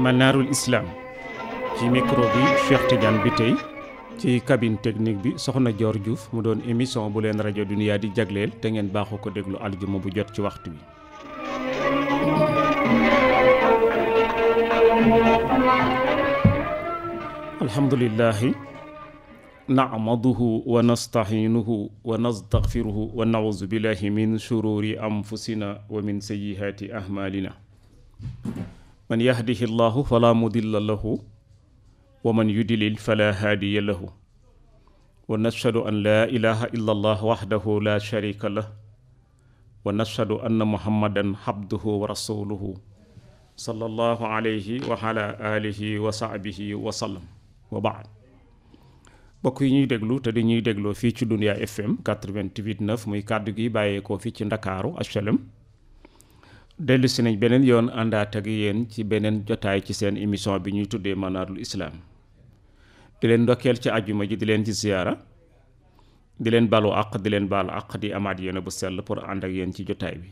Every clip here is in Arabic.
manaarul islam ci micro bi Cheikh bi tey ci kabin technique bi soxna joor juf mu doon émission bu leen rajo Dunia di jagleel te ngeen baaxoo ko déglu aljuma bu jot ci waxtu wi. alhamdulilahi nacmaduhu wa nastaxiinuhu wa nastagfiruhu wa naudu billahi min shururi anfusina wa min sayyihaati ahmaalina من يهده الله فلا مضل له ومن يدلل فلا هادي له ونشهد أن لا إله إلا الله وحده لا شريك له ونشهد أن محمدا عبده ورسوله صلى الله عليه وعلى آله وصحبه وسلم وبعد mbokk yi ñuy déglu te di ñuy dégloo fii ci Dunya FM 88.9 muy kàddu gi bàyyeekoo fii ci Ndakaaru HLM dellu si nañ beneen yoon àndaat ak yéen ci beneen jotaay ci seen émission bi ñuy tuddee manaarul islaam di leen ndokkeel ci àjjuma ji di leen ci ziyaara di leen balu àq di leen baalu àq di amaat yéen bu sell pour ànd ak yéen ci jotaay bi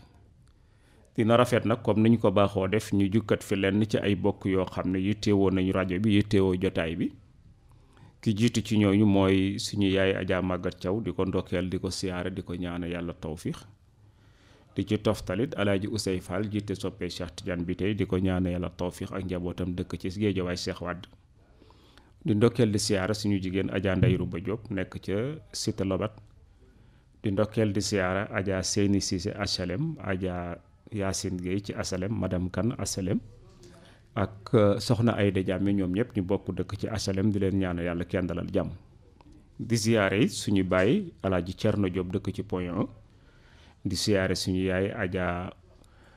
dina rafet nag comme ni ko baaxoo def ñu jukkat fi lenn ci ay bokk yoo xam ne yittewoo nañu rajo bi yittewoo jotaay bi ki jiitu ci ñooñu mooy suñu yaay ajaa Maguette caw di ko ndokkeel di ko siyaare di ko ñaane yàlla tawfiix di ci toftalit alaaji Ousey Fall jiite soppee Cheikh Tidiane bi tey di ko ñaana yàlla tawfiix ak njabootam dëkk ci géejawaay Cheikh Wade di ndokkeel di siyaara suñu jigéen Adja Ndeye Rouba Diop nekk ca Cité Lobat di ndokkeel di siyaara Adja Seyni Cissé HLM Adja Yacine Gueye ci HLM madame Kane HLM ak euh, soxna Ayda Diame ñoom ñëpp ñu bokk dëkk ci HLM di leen ñaana yàlla kenn dalal jàmm di siyaare suñu bàyyi alaaji Cerno Diop dëkk ci Point di siyaare suñu yaay Adja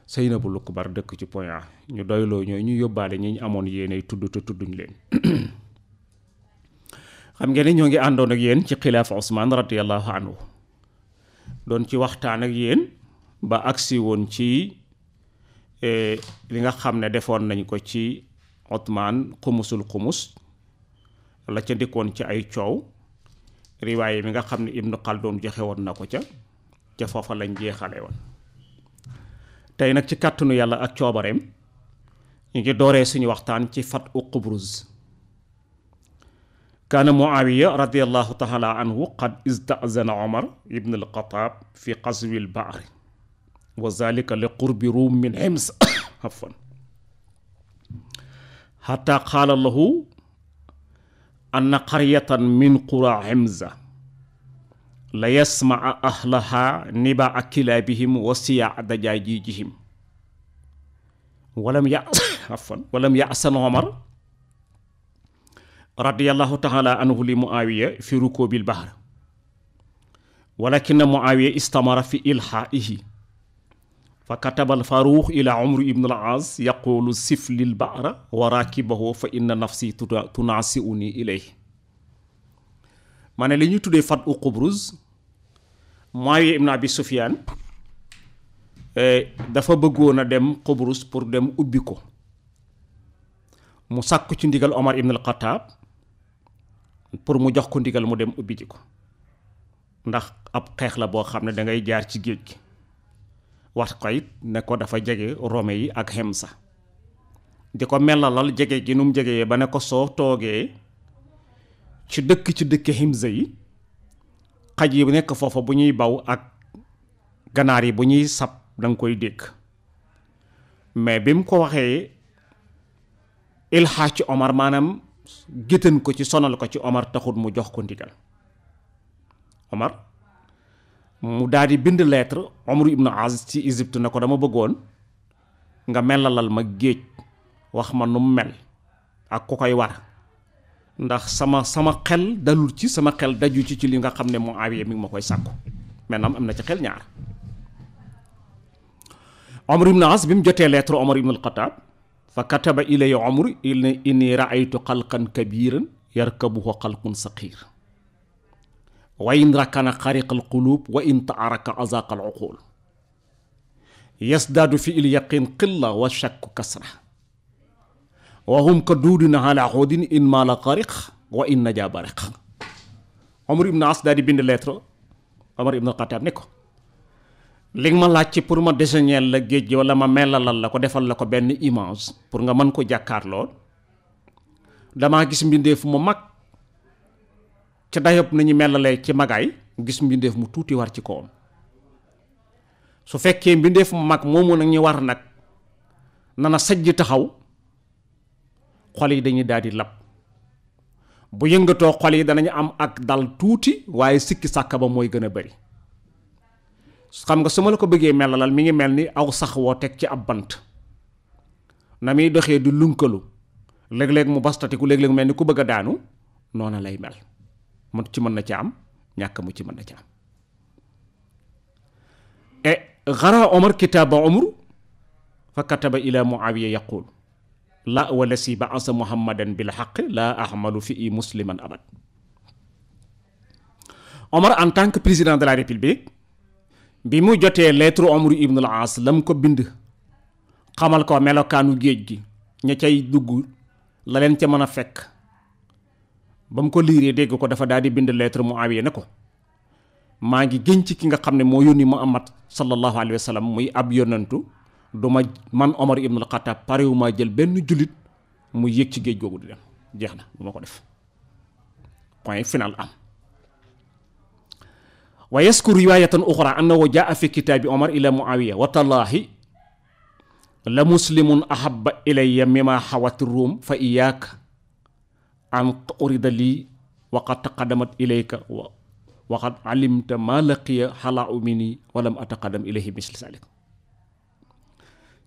Seynabu Lukbar dëkk ci Point ñu doyloo ñooy ñu yóbbaale ñi ñu amoon yéenay tudd te ñu leen xam nga ne ñoo ngi àndoon ak yéen ci xilaafa Ousmane radiyallahu anhu doon ci waxtaan ak yéen ba agsi woon ci e, li nga xam ne defoon nañ ko ci Othman xumusul xumus la ca ndikkoon ci ay coow riwaaye bi nga xam ne Ibnu Xaldun joxe woon na ko ca ca foofa lañ jeexale woon tey nag ci kàttanu yàlla ak coobareem ñu ngi dooree suñu waxtaan ci fat u qubruz كان معاوية رضي الله تعالى عنه قد استأذن عمر بن الخطاب في قصب البحر وذلك لقرب روم من حمص عفوا حتى قال له أن قرية من قرى حمزه ليسمع أهلها أكلا بهم وسيع دجاجيجهم ولم يأس عفوا ولم يأسن عمر رضي الله تعالى عنه لمعاوية في ركوب البحر ولكن معاوية استمر في إلحائه فكتب الفاروق إلى عمرو بن العاص يقول سف البحر وراكبه فإن نفسي تناسئني إليه mane li ñuy tuddee fat u Qubruz Muawiya ibn Abi Sufyaan eh, dafa bëggoon a dem Qubruz pour dem ubbi ko mu sàkku ci ndigal Omar ibn al pour mu jox ko ndigal mu dem ubbi ji ko ndax ab xeex la boo xam ne dangay jaar ci géej gi wax ko ne ko dafa jege Rome yi ak Hemsa di ko mellalal jege gi nu mu jegee ba ne ko soo toogee ci dëkk ci dëkk Himza yi xaj yi bu nekk foofa bu ñuy baw ak ganaar yi bu ñuy sab danga koy dégg mais bi mu ko waxee ilxaaj ci Omar maanaam géttan ko ci sonal ko ci Omar taxut mu jox ko ndigal Omar mu daal di bind lettre Omar ibnu Aziz ci Égypte na ko dama bëggoon nga melalal ma géej wax ma nu mel ak ku koy war ndax sama sama xel dalul ci sama xel daju ci ci li nga xamne mo awé mi ngi makoy sàkku maintenant amna ci xel ñaar عمر بن عاص بم جوتي لتر عمر بن الخطاب فكتب الي عمر اني رايت خلقا كبيرا يركبه خلق صغير وان ركن خارق القلوب وان تعرك ازاق العقول يزداد في اليقين قله والشك كسره wahum ka duudina ala xoodin in maala xariq wa in naja bariq Omar ibn As daal di bind lettre Omar ibn Xataab ne ko li ma laaj ci pour ma dessiner la géej gi wala ma melalal la ko defal la ko benn image pour nga mën ko jàkkaar lool damaa gis mbindeef mu mag ca dayob nañu melalee ci magaay gis mbindeef mu tuuti war ci kawam su fekkee mbindeef mu mag moomu nag ñu war nag nana sajj taxaw xol yi dañuy daal di lab bu yëngatoo xol yi danañu am ak dal tuuti waaye sikki sàkk ba mooy gën a bari xam nga su ma la ko bëggee mel na lal mi ngi mel ni aw sax woo teg ci ab bant na muy doxee du lunkalu léeg-léeg mu bastatiku léeg-léeg mu mel ni ku bëgg a daanu noona lay mel mu ci mën na ci am ñàkk mu ci mën na ci am e xara omar kitaaba omar fa kataba ila muawiya yaqul la wala si ba asa muhammadan bil xaq la ahmalu fi i musliman abad omar en tant président de la république bi mu jotee lettre omar ibn al as lam ko bind xamal ko melokaanu géej gi ña cay dugg la leen ca mën a fekk ba mu ko liiree dégg ko dafa daal di bind lettre mu awiye ne ko maa ngi gën ci ki nga xam ne moo yónni Muhammad sallallahu alayhi wa sallam muy ab yonantu du man Omar ibn al-Khattab parewuma jël benn julit mu yek ci géej googu di dem jeex na ko def point final am wa yaskur riwayatan ukhra annahu jaa fi kitab Omar ila Muawiya wa tallahi la muslimun ahabba ilayya mimma hawat ar-rum fa iyyaka an urida wa qad taqaddamat ilayka wa waqad alimta ma laqiya xalaa umini walam ataqadam ilayhi misli salik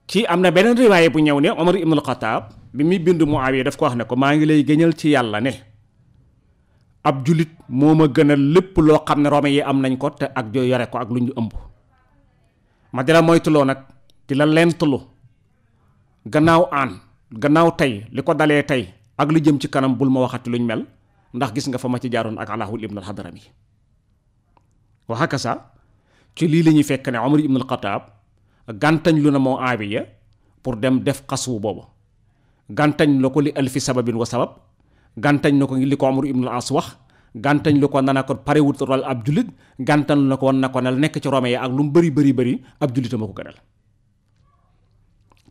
ci am na beneen riwaaye bu ñëw ne Omar ibnul Xataab bi muy bind Muawiya daf ko wax ne ko maa ngi lay gëñal ci yàlla ne ab julit moo ma gënal lépp loo xam ne Romain yi am nañ ko te ak joo yore ko ak lu ñu ëmb ma di la moytuloo nag di la lentulu gannaaw aan gannaaw tey li ko dalee tey ak lu jëm ci kanam bul ma waxati luñ mel ndax gis nga fa ma ci jaaroon ak Alaahul ibnul Hadrami wa hakasa ci lii la ñuy fekk ne Omar ibnul Xataab gàntañ lu na moo aawiya pour dem def xaswu boobu gàntañ la ko li alfi sababin wa sabab gàntañ na ko li ko amru ibnul as wax gàntañ la ko nana ko parewut rol ab jullit gàntañ la ko wan na ko nel nekk ci rome ya ak lu mu bari bari bëri ab jullitama ko gënal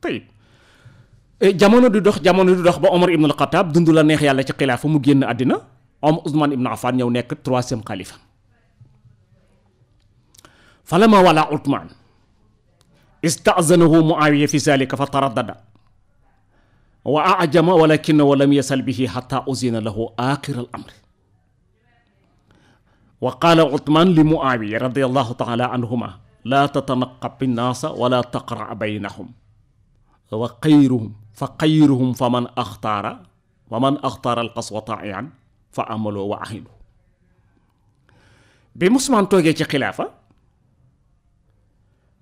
tey eh, jamono di dox jamono dox ba dund la neex yàlla ci xilaafa mu génn àddina om Ousmane nekk troisième xalifa falama wala Ousmane استأذنه معاوية في ذلك فتردد وأعجم ولكنه لم يسل به حتى أذن له آخر الأمر وقال عثمان لمعاوية رضي الله تعالى عنهما لا تتنقب بالناس ولا تقرع بينهم وقيرهم فقيرهم فمن أختار ومن أختار القصوى طائعا فأملوا وأهلوا بمسمان توجيه خلافة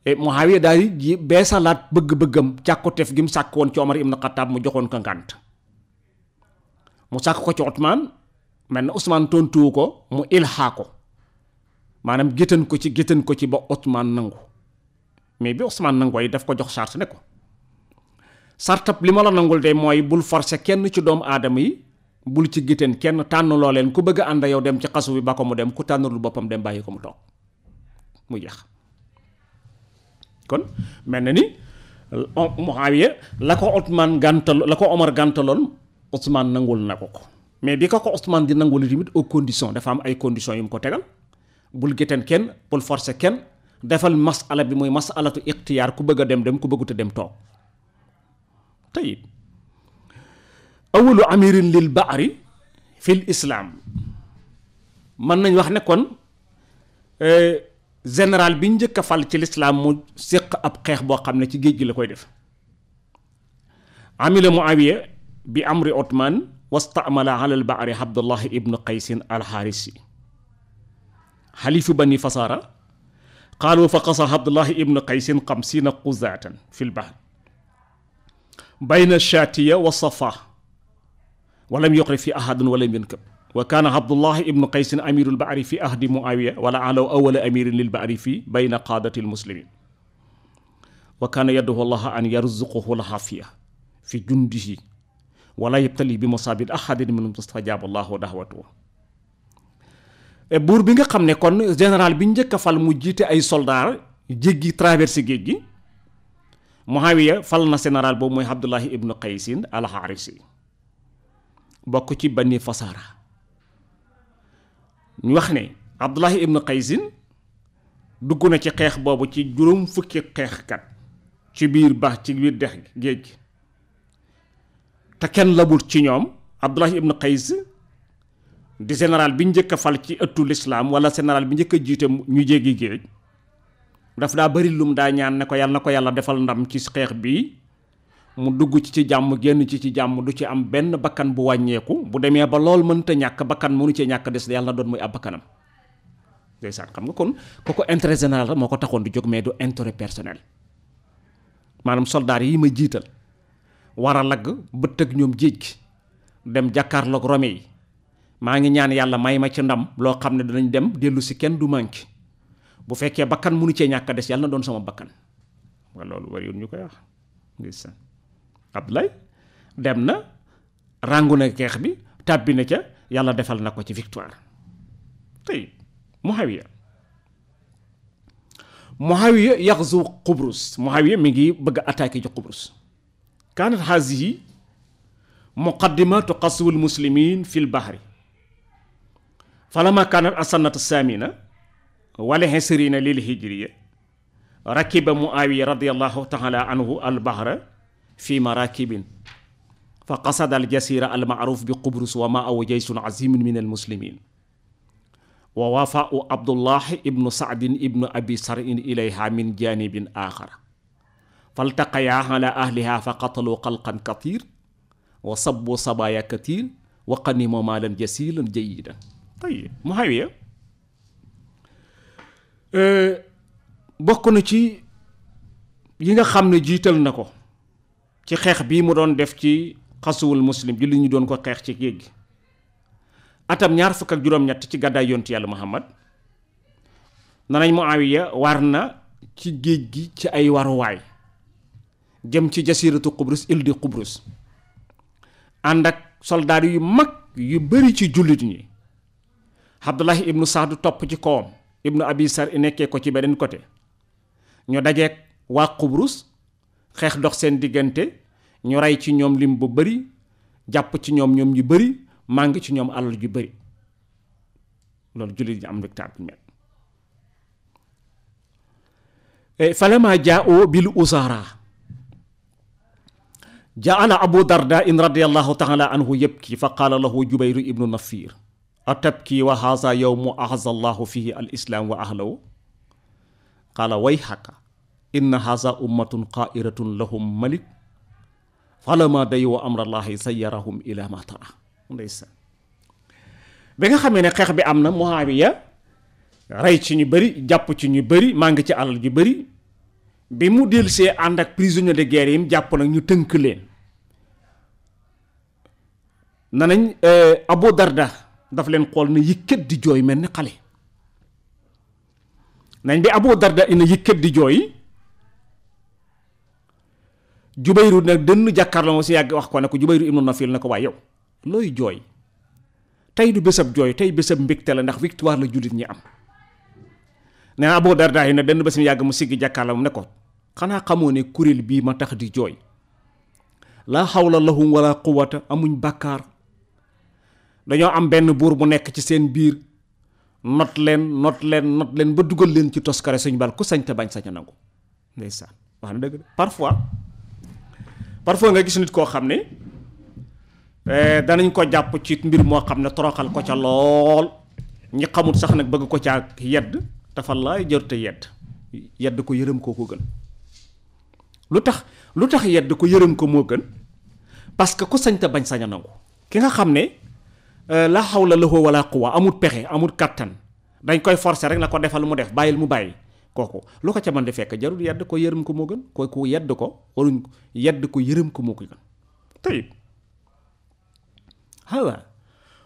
e eh, muawiya daal di beesalaat bëgg-bëggam càkkoteef gi mu gim sakkon ci omar ibn khattab mu joxon ko ngànt mu sàkk ko ci otmaan men usman tontu ko mu ilhako, ko manam geten ko ci geten ko ci ba otman nangu mais bi usman nangu ay daf ko jox charte ne ko sartap lima la nangul de moy bul forcer kenn ci dom adam yi bul ci geten kenn tan lo len ku beug anda yow dem ci xasu bi bako ko mu dem ku tanul bopam dem bayiko mu tok mu jeex kon mel na ni euh, Muawiya la ko Othman gàntal la ko Omar gàntaloon Othman nangul na ko ko mais bi ko ko Othman di nangul tamit aux conditions dafa am ay conditions yu mu ko tegal bul gétteen kenn bul forcer kenn defal masala bi muy masalatu ixtiyaar ku bëgg dem dem ku bëggut dem toog tayib awalu amirin lil bahri fil islaam mën nañ wax ne euh, général bi ñëk fal ci l'islam mu sekk ab xex bo xamne ci geejgi la koy def amila muawiya bi amri uthman wasta'mala 'ala al-ba'r abdullah ibn qais al-harisi خليفة بني فصارى قالوا فقص عبد الله ابن قيس قمسين قزاة في البحر بين الشاتية والصفا ولم يقر في أحد ولم ينكب وكان عبد الله ابن قيس أمير البعر في عهد معاوية ولعله أول أمير للبعر في بين قادة المسلمين وكان يدعو الله أن يرزقه العافية في جنده ولا يبتلي بمصاب أحد من مستجاب الله دعوته buur bi nga xam ne kon général bi njëkk a fal mu jiite ay soldaar jéggi traversé géej gi muhawiya fal na général boobu mooy abdullahi ibnu qaysin al harisi bokk ci bani fasara ñu wax ne abdullahi ibnu qaysin dugg na ci xeex boobu ci juróom fukki xeexkat ci biir baax ci biir dex géej gi te kenn labul ci ñoom abdullahi ibnu qays di général bi njëkk a fal ci ëttu lislaam wala général bi njëkk a jiite ñu jéggi géej daf daa bari lum daa ñaan ne ko yàlla na ko yàlla defal ndam ci xeex bii mu dugg ci ci jàmm génn ci ci jàmm du ci am benn bakkan bu wàññeeku bu demee ba lool mënta ñàkk bakkan mënu cee ñàkk des yàlla na doon muy ab bakkanam ndeysaan xam nga kon kooku intérêt la moo ko taxoon di jóg mais du intérêt personnel maanaam soldaar yi ma jiital war a lagg bët ak ñoom géej gi dem jàkkaarloog rome yi maa ngi ñaan yàlla may ma ci ndam loo xam ne danañ dem dellu si kenn du manqué bu fekkee bakkan mënu cee ñàkk des yàlla na doon sama bakkan loolu ñu koy wax abdoulay dem na rangu na keex bi tabbi na ca yàlla defal na ci victoire tay muhawiya muhawiya yaxzu qubrus muhawiya mi ngi bëgg attaqué ci qubrus kanat hazihi muqaddimatu qasw almuslimin fi lbahri falama kanat asannat samina walexe serina lil hijriya rakiba muawiya radiallahu taala anhu albahra al في مراكب فقصد الجزيرة المعروف بقبرص أو جيش عظيم من المسلمين ووافى عبد الله ابن سعد ابن أبي سرع إليها من جانب آخر فالتقيا على أهلها فقتلوا قلقا كثير وصبوا صبايا كثير وقنموا مالا جسيلا جيدا طيب محاوية أه بكنا شي نكو ci xeex bii mu doon def ci xasuwul muslim julli ñu doon ko xeex ci géej atam ñaar fukk ak juróom-ñett ci gàddaay yontu yàlla muhammad nanañ muawiya warna na ci géej gi ci ay waruwaay jëm ci jasiratu qubrus île de qubrus ànd ak yu mag yu bari ci jullit ñi abdullahi ibnu saadu topp ci koom ibnu abi sar nekkee ko ci beneen côté ñu dajeek waa qubrus xeex dox seen diggante ñu ray ci ñoom lim bu bari jàpp ci ñoom ñoom ñu bari màng ci ñoom alal ju bari loolu julit ñi am rek taat mel فلما جاءوا بالأسارى جعل أبو درداء رضي الله تعالى عنه يبكي فقال له جبير ابن نفير أتبكي وهذا يوم أعز الله فيه الإسلام وأهله قال ويحك إن هذا أمة قائرة لهم ملك falama day wa amrallahi sayyarahum ila ma tara ndeysaan bi nga xamee ne xeex bi am na Muawiya rey ci ñu bëri jàpp ci ñu bëri maa ngi ci alal gi bëri bi mu dellusee ànd ak prisonnier de guerre yi mu jàpp nag ñu tënk leen nanañ eh, Abu Darda daf leen xool na yëkkat di jooy mel ni xale nañ bi Abu Darda ina yëkkat di jooy Jubayru nag dënn jàkkaarloo ma si yàgg wax ko ne ko Jubayru ibnu Nafil ne ko waaye yow looy jooy tey du bésab jooy tey bésab mbégte la ndax victoire la jullit ñi am nee na Abu Darda yi ne dënn ba si yàgg mu siggi jàkkaarloo mu ne ko xanaa xamoo ne kuréel bii ma tax di jooy laa xawla lahum wala quwata amuñ bàkkaar dañoo am benn buur bu nekk ci seen biir not leen not leen not leen ba dugal leen ci toskare suñu bal ku sañ te bañ sañ a nangu ndeysaan wax na parfois nga gis nit koo xam ne eh, danañ ko jàpp ci mbir moo xam ne toroxal ko ca lool ñi xamut sax nag bëgg ko ca yedd tafal laay jërte yedd yedd ko yërëm koo ko gën lu tax lu tax yedd ko yërëm ko moo gën parce que ku sañ bañ saña a nangu ki nga xam ne eh, la xawla lahu wala quwa amut pexe amut kàttan dañ koy forcer rek na ko defal mu def bàyyil mu bàyyi Koko, lu ko man defek jarul yedd ko yeureum ko mo gën ko ko yedd ko waruñ yedd ko yeureum ko mo gën tay hawa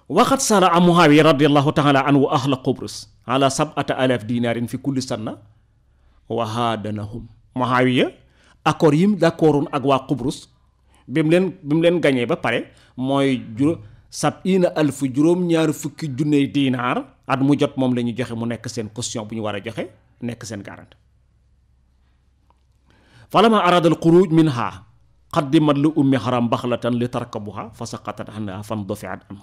waqt sala muawiya radiyallahu ta'ala anhu ahla qubrus ala sab'ata alaf dinarin fi kulli sanna wa hadanahum muawiya accord yim d'accordun ak wa qubrus bim len bim len gagné ba paré moy juro alf ñaar fukki dinar at mu jot mom lañu joxe mu nek sen buñu wara joxe Nek sen garant falama arada al khuruj minha qaddimat li ummi haram bakhlatan li tarkabuha fasaqatat anha fan dufi'at am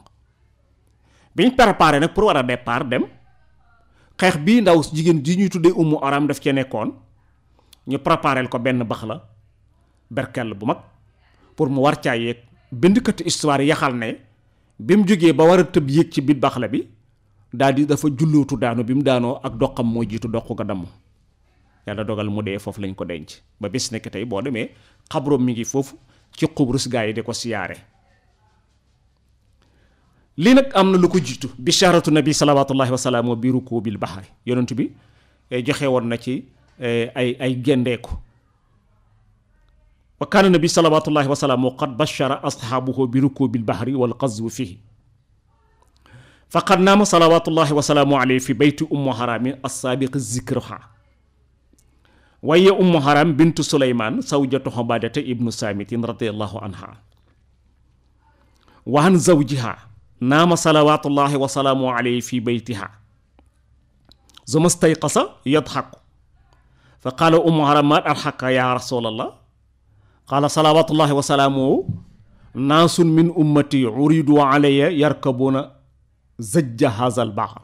biñ préparé nak pour wara départ dem xex bi ndaw jigen di ñuy tuddé ummu haram daf ci nekkon ñu préparer ko ben bakhla berkel bu mak pour mu war ca yek bind histoire ne bim joggé ba wara teub yek ci bit bakhla bi daal di dafa jullootu daanu bi mu daanoo ak doqam moo jiitu doq ga damm yàlla dogal mu dee foofu lañ ko denc ba bis nekk tey boo demee xabroom mi ngi foofu ci Qubrus gaa yi di ko siyaare lii nag am na lu ko jiitu bisharatu nabi salawatullahi wasalaamu bi ruku bil bahari yonent bi joxe woon na ci ay ay gendeeku wa kaana nabi salawatullahi wasalaamu qad bashara ashaabuhu bi rukubil bahari wal qazwu fihi فقد نام صلوات الله وسلامه عليه في بيت أم حرام السابق ذكرها وهي أم حرام بنت سليمان زوجة عبادة ابن سامت رضي الله عنها وعن زوجها نام صلوات الله وسلامه عليه في بيتها ثم استيقظ يضحك فقال أم حرام ما أضحك يا رسول الله قال صلوات الله وسلامه ناس من أمتي عرضوا علي يركبون زج هذا البعر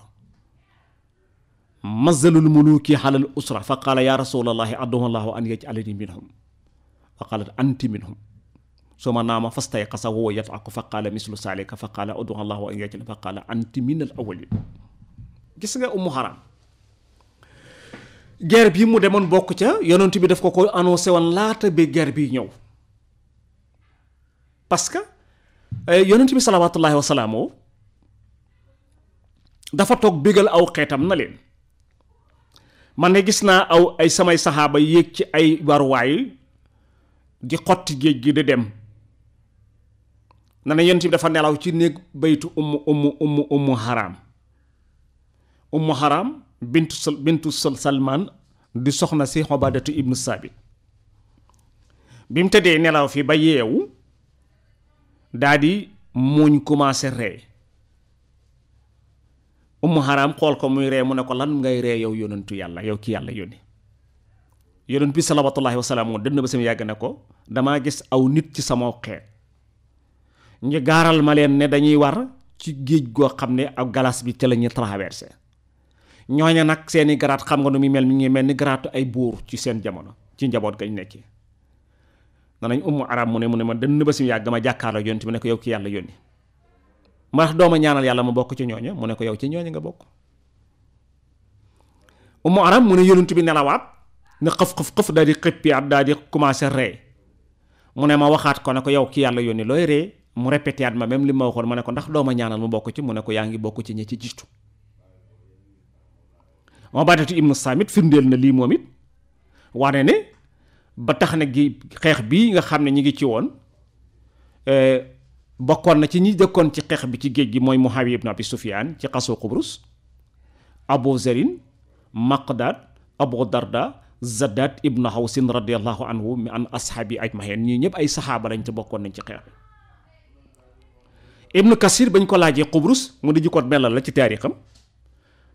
مزل الملوك على الأسرة فقال يا رسول الله أدعو الله أن يجعلني منهم فقالت أنت منهم ثم نام فاستيقظ وهو يضحك فقال مثل سالك فقال أدعو الله أن يجعل فقال أنت من الأولين gis nga umu guerre bi mu demoon bokk ca yonent bi daf ko ko annoncé woon laata ba guerre bi ñëw parce que eh, yonent bi wa dafa toog bégal aw xeetam na leen man ne gis naa aw ay samay saxaaba yéeg ci ay waruwaay di xotti géej gi di dem na ne yent bi dafa nelaw ci néeg baytu umm umm umm umm haram umm haram bintu bintu di soxna si xobadatu ibnu saabit bi mu tëddee nelaw fii ba yeewu daa di muuñ commencé rey ummu haram xool ko muy ree mu ne ko lan ngay ree yow yonentu yàlla yow ki yàlla yónni yonent bi salawatullahi wasalaamu dem na ba sama yàgg ne ko damaa gis aw nit ci sama xeet ñu gaaral ma leen ne dañuy war ci géej goo xam ne ak galas bi te la ñu traversé ñooña nag seeni garaat xam nga nu muy mel mi ngi mel ni garaatu ay buur ci seen jamono ci njaboot gañ nekki danañ ummu arab mu ne mu ne ma dënn ba si yàgg ma jàkkaarloo yonent yow ki yàlla yónni ma tax dooma ñaanal yàlla ma bokk ci ñooña mu ne ko yow ci ñooña nga bokk umu aram mu ne yonent bi nelawaat ne xëf-xëf-xëf daal di xëppi at daal di commencé ree mu ne ma waxaat ko ne ko yow ki yàlla yónni looy ree mu répété ma même li ma waxoon ma ne ko ndax dooma ñaanal mu bokk ci mu ne ko yaa ngi bokk ci ñi ci jiitu Ubaadatu ibnu Saamit firndeel na lii moom it wane ne ba tax na gi xeex bii nga xam ne ñi ngi ci woon eh, bokkoon na ci ñi dëkkoon ci xeex bi ci géej gi mooy Muawiya ibn Abi Sufyaan ci xasoo Qubrus Abu Zarin Maqdad Abu Darda Zadat ibn Hawsin radiallahu anhu mi an ashaabi ajmahin ñii ñëpp ay saxaaba lañ te bokkoon nañ ci xeex bi Ibn Kasir bañ ko laajee Qubrus mu di ko melal la ci taarixam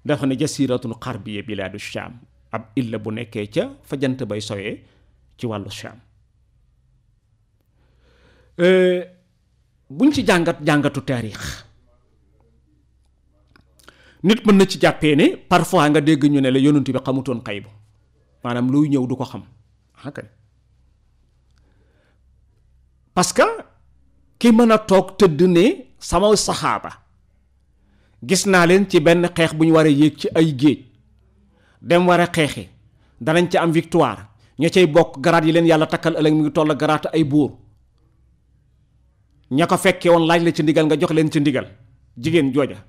dafa ne jasiratun xarbiya bilaadu Shaam ab illa bu nekkee ca fa jant bay soyee ci wàllu Shaam buñ ci jangat jangatu taarix nit mën na ci jappé né parfois nga dégg ñu né la yonent bi xamutoon xeyb manam luy ñew du ko xam hakay ah, parce que ki mën a toog tëdd sama sahaba gis na leen ci benn xeex bu ñu war a yéeg ci ay géej dem war a xeexi danañ ci am victoire ña cay bokk garaat yi leen yàlla takkal ëllëg mi ngi toll garaat ay buur ña ko fekke won laaj la ci ndigal nga jox len ci ndigal jigen jojja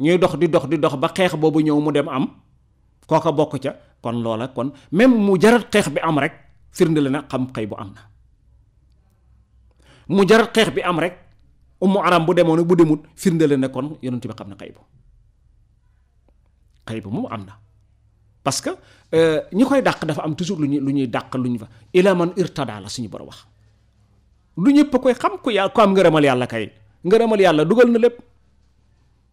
ñuy dox di dox di dox ba xex bobu ñew mu dem am koka bokku ca kon lola kon même mu jarat xex bi am rek firnde na xam xey bu amna mu jarat xex bi am rek umu aram bu demone bu demut firnde na kon yonent bi xamna na bu xey bu mu am parce que euh, ñi koy dàq dafa am toujours lu ñuy lu luñu fa ila man irtada la suñu borom du ñëpp a koy xam ko yàlla ko am ngërëmal yàlla kay ngërëmal yàlla dugal na lépp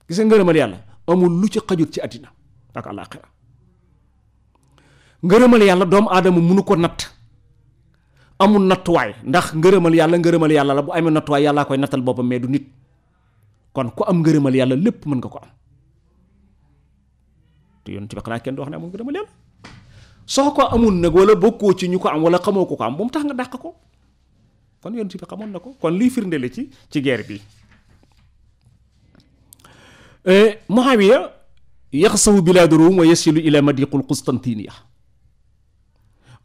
gis nga ngërëmal yàlla lu ci xajut ci àddina ak àllaaxira yàlla doomu aadama munu ko natt amul nattuwaay ndax ngërëmal yàlla ngërëmal yàlla la bu amee nattuwaay yàllaa koy nattal boppam mais du nit kon ku am ngërëmal yàlla lépp mën nga ko am te yoon ci ba xanaa kenn du wax ne amul ngërëmal yàlla soo ko amul nag wala bokkoo ci ñu ko am wala xamoo ko ko am ba mu tax nga dàq ko kon yonent bi xamoon na ko kon liy firnde ci ci guerre bi muhawiya yaxsawu bilaadu ruum wa yasilu ila madiqul qustantinia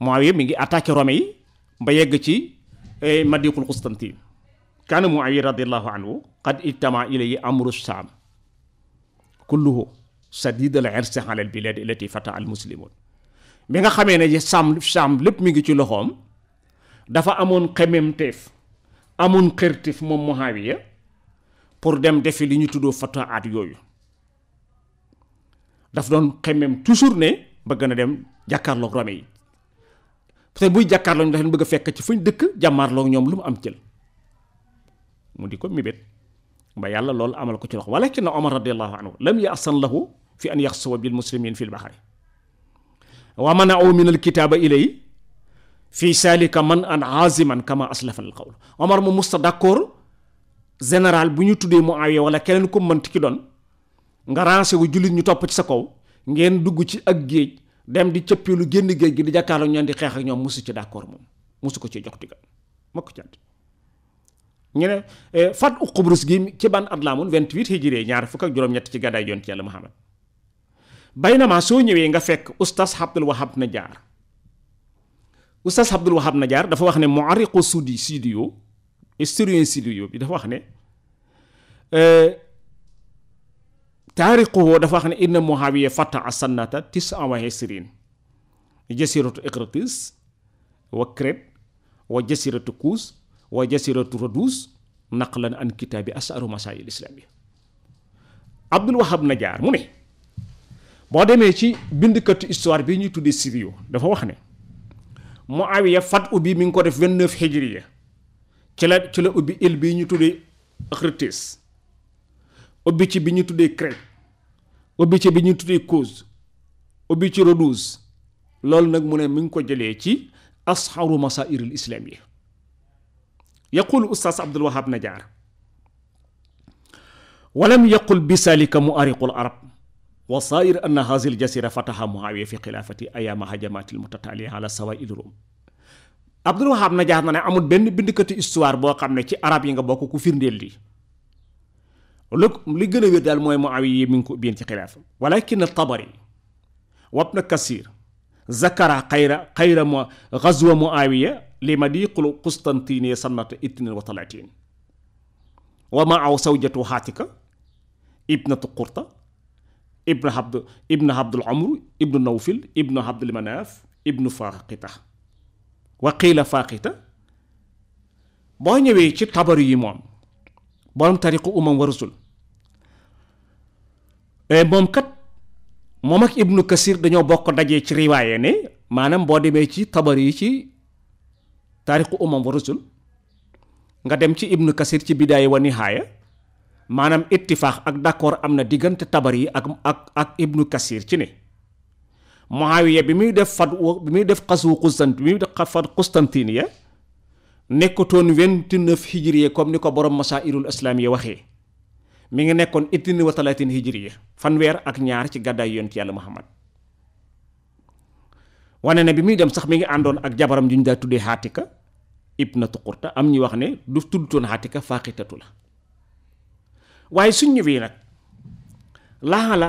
muawiya mi ngi attaqué rome yi ba yegg ci madiqul qustantin kaana muawiya radiallahu anhu qad ijtama ilayhi amru saam kulluhu sadid al irsi ala al bilad allati fata al muslimun bi nga xamee ne sam sam lépp mi ngi ci loxoom dafa amoon xememteef amoon xërtif moom Muhaawiya pour dem defi li ñu tuddo fata at yooyu daf doon xemem toujours ne bëgg na dem jakarlo ak Rome parce que buy jakarlo ñu dañ bëgg fekk ci fuñ dëkk jàmmaarloog ñom lu mu am jël mu di ko mibét ba yàlla lool amal ko ci loxo na umar radiyallahu anhu lam yaasan lahu fi an yaxsuwa bil muslimin fi l bahari wa mana'u min al kitaaba ilayhi fii saali ka man an aziman kama aslafa al qawl omar mu musta d'accord général bu ñu tuddee mu awiya wala keneen ko mënti ki doon nga rancé wu jullit ñu topp ci sa kaw ngeen dugg ci ak géej dem di lu génn géej gi di jàkkaarloo ñoom di xeex ak ñoom musu ci d'accord moom musu ko ci jox digal mokk ci ñu ne e, fat u Qubrus gi ci ban at laamoon 28 hijri ñaar fukk ak juróom-ñett ci gàddaay yoon ci yàlla Muhammad baynama soo ñëwee nga fekk ustas Abdul Wahab na jaar oustaz Abdul Wahab Najaar dafa wax ne muarriqu sudi sidiyo historien sidiyo bi dafa wax ne taariquhu dafa wax ne inna muhawiya fata sannata tisa wa hesrin jasiratu iqratis wa kreb wa jasiratu kuus wa jasiratu radus naqlan an kitaabi asaru masail islamia Abdul Wahab Najaar mu ne boo demee ci bindkatu histoire bi ñuy tuddee sidiyo dafa wax ne Muawiya fat ubbi mi ngi ko def 29 hijriya ci la ci la ubbi île bi ñu tuddee Akhritis ubbi ci bi ñu tuddee Crète ubbi ci bi ñu tuddee Cause ubbi ci Rhodes loolu nag mu ne mi ngi ko jëlee ci asharu masair al islamiyya يقول أستاذ عبد الوهاب نجار ولم يقل بسالك مؤرق العرب وصائر أن هذه الجزيرة فتحها معاوية في خلافته أيام هجمات المتتالية على سواحل الروم Abdul Wahab na jaar na ne amul benn bindkati histoire boo xam ne ci arab yi nga bokk ku firndeel lii lu li gën a wér daal mooy Muawiya mi ngi ko ubbeen ci xilaafa walakin tabari wabn kasir zakara xayra xayra mu gazwa Muawiya li madiqul qustantiniya sannata itnin wa talatin wa maaw sawjatu xaatika ibnatu qurta ibnu abd ibnu abdul amr ibnu nawfil ibnu abdul manaaf ibnu faaqita waqiila faaqita boo ñëwee ci tabari yi moom borom tariqu umam wa rusul eh, moom kat moom ak ibnu kasir dañoo bokk dajee ci riwaaye ne maanaam boo demee ci tabari yi ci tariqu umam wa rusul nga dem ci ibnu kasir ci bidaay wa nihaaya manam ittifaq ak d'accord amna na tabari ak ak ak ibnu kasir ci ne muawiya bi muy def fad bi muy def qasu qustant bi muy def fat xustantiniya nekkutoon 29 hijriya comme niko borom masairul islam ya waxé mi ngi nekkon ittin wa talatin hijriye fanweer ak ñaar ci gadda yonti yàlla muhammad wane ne bi muy dem sax mi ngi andon ak jabaram juñ da daa hatika xaatika ibnatu qurta am ñi wax ne du tuddutoon xaatika faaxitatu la waaye suñ ñëwee nag laala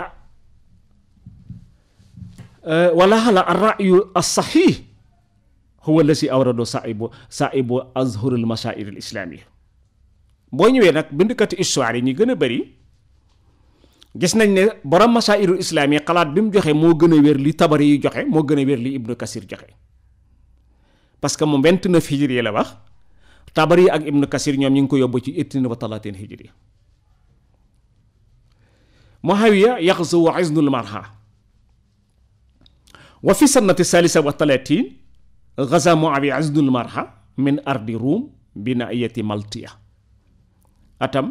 euh, wa laala arrayu alsaxix huwa allazi awrado saibu saibu azhur al mashair al islamia boo ñëwee nag bindkati histoire yi ñu gën a bëri gis nañ ne borom mashairul islaam yi xalaat bi mu joxe moo gën a wér li tabari yi joxe moo gën a wér li ibnu kasir joxe parce que moom na neuf hijri la wax tabari ak ibnu kasir ñoom ñu ngi ko yóbbu ci ittin wa talatin hijri معاوية يغزو عزن المرحى وفي سنة الثالثة والثلاثين غزا معاوية عزن المرحى من أرض روم بنائية مالطية أتم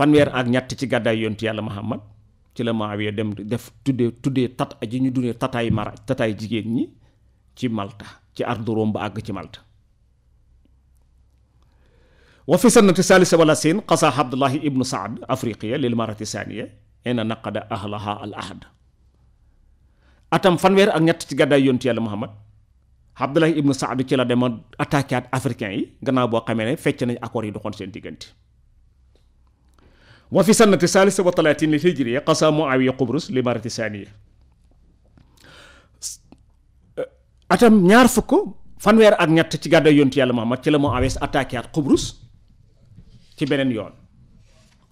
fanweer ak ñett ci gàddaay yontu yàlla Muhammad ci la Muawiya dem def tuddee tuddee tat ji ñu dunee tataay mara tataay jigéen ñi ci Malta ci ardu Room ba àgg ci Malta wa fi sanati salisa wala seen qasa Abdullahi ibnu Saad afriqiya lil marati saniya ena naqada ahlaha al atam fanweer ak ñett ci gàddaay yontu yàlla muhammad abdulahi ibnu saadu ci la dema attaqué at africain yi gannaaw boo xamee ne fecc nañ accords yi doxoon seen diggante wa fi sannati salisa wa talatin lil hijriya qasa muawiya qubrus li marati saaniya atam ñaar fukk fanweer ak ñett ci gàddaay yontu yàlla muhammad ci la muawiya attaqué at qubrus ci beneen yoon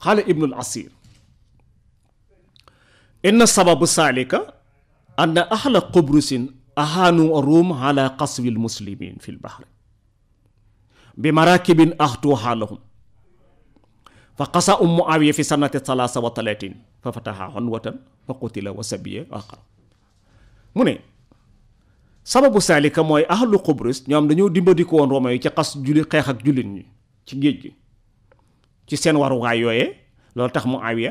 xaala ibnul asir إن سبب ذلك أن أهل قبرص أهانوا الروم على قصف المسلمين في البحر بمراكب أخطوها لهم فقصى أم معاوية في سنة 33 ففتحها عنوة فقتل وسبي آخر mu ne sababu saalika mooy ahlu Qubrus ñoom dañoo dimbadiku woon Romain yi ci xas julli xeex ak jullit ñi ci géej gi ci seen waruwaay yooyee loolu tax mu Muawiya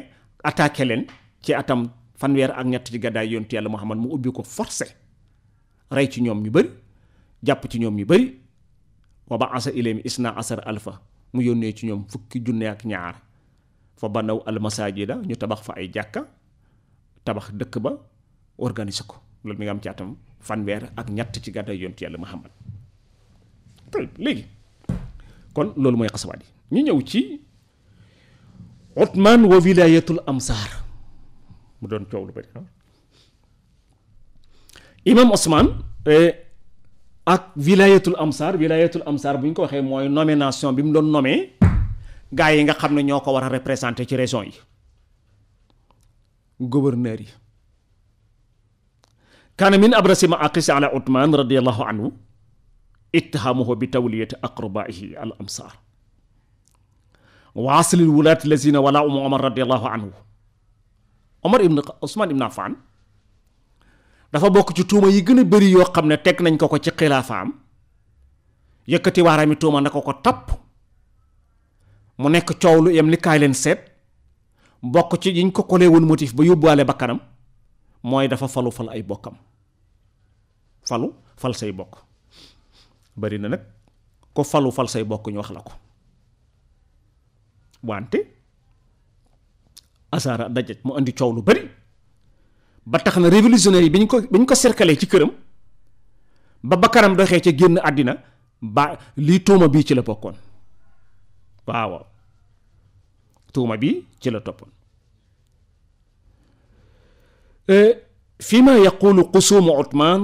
attaqué leen ci atam fanwer ak ñett ci gadda yontu yalla muhammad mu ubbi ko forcé ray ci ñom ñu bari japp ci ñom ñu bari wa ba'asa ilayhim isna asar alfa mu yonne ci ñom fukki junne ak ñaar fa banaw al masajida ñu tabax fa ay jakka tabax dekk ba organiser ko lool mi nga am ci atam fanwer ak ñett ci gadda yontu yalla muhammad legi kon lool moy xasawaat ñu ñew ci utman wa wilayatul amsar mu doon coow lu bari ah. imam Ousmane eh, ak wilayatul amsar wilayatul amsar bu ñu ko waxee mooy nomination bi mu doon nommé gars yi nga xam ne ñoo ko war a représenté ci région yi gouverneur yi kaana min abrasima aqisi ala Othman radiallahu anhu اتهامه بتولية أقربائه الأمصار وعاصل الولاة الذين ولاهم عمر رضي الله عنه Omar ibn Ousmane ibn Affan dafa bokk ci tuuma yi gën a bari yoo xam ne teg nañ ko ko ci xilaafaam yëkkati waaraami tuuma na ko ko tapp mu nekk coow lu yem li kaay leen seet bokk ci yiñ ko kolee woon motif ba ba kanam mooy dafa falu fal ay bokkam falu fal say bokk bëri na nag ko falu fal say bokk ñu wax la ko wante asara dajaj mo andi ciow lu bari ba tax na révolutionnaire biñ ko biñ ko cercalé ci kërëm ba bakaram doxé ci génn adina ba li tuuma bi ci la bokkoon waaw tuuma bi ci la toppoon فيما يقول قسوم عثمان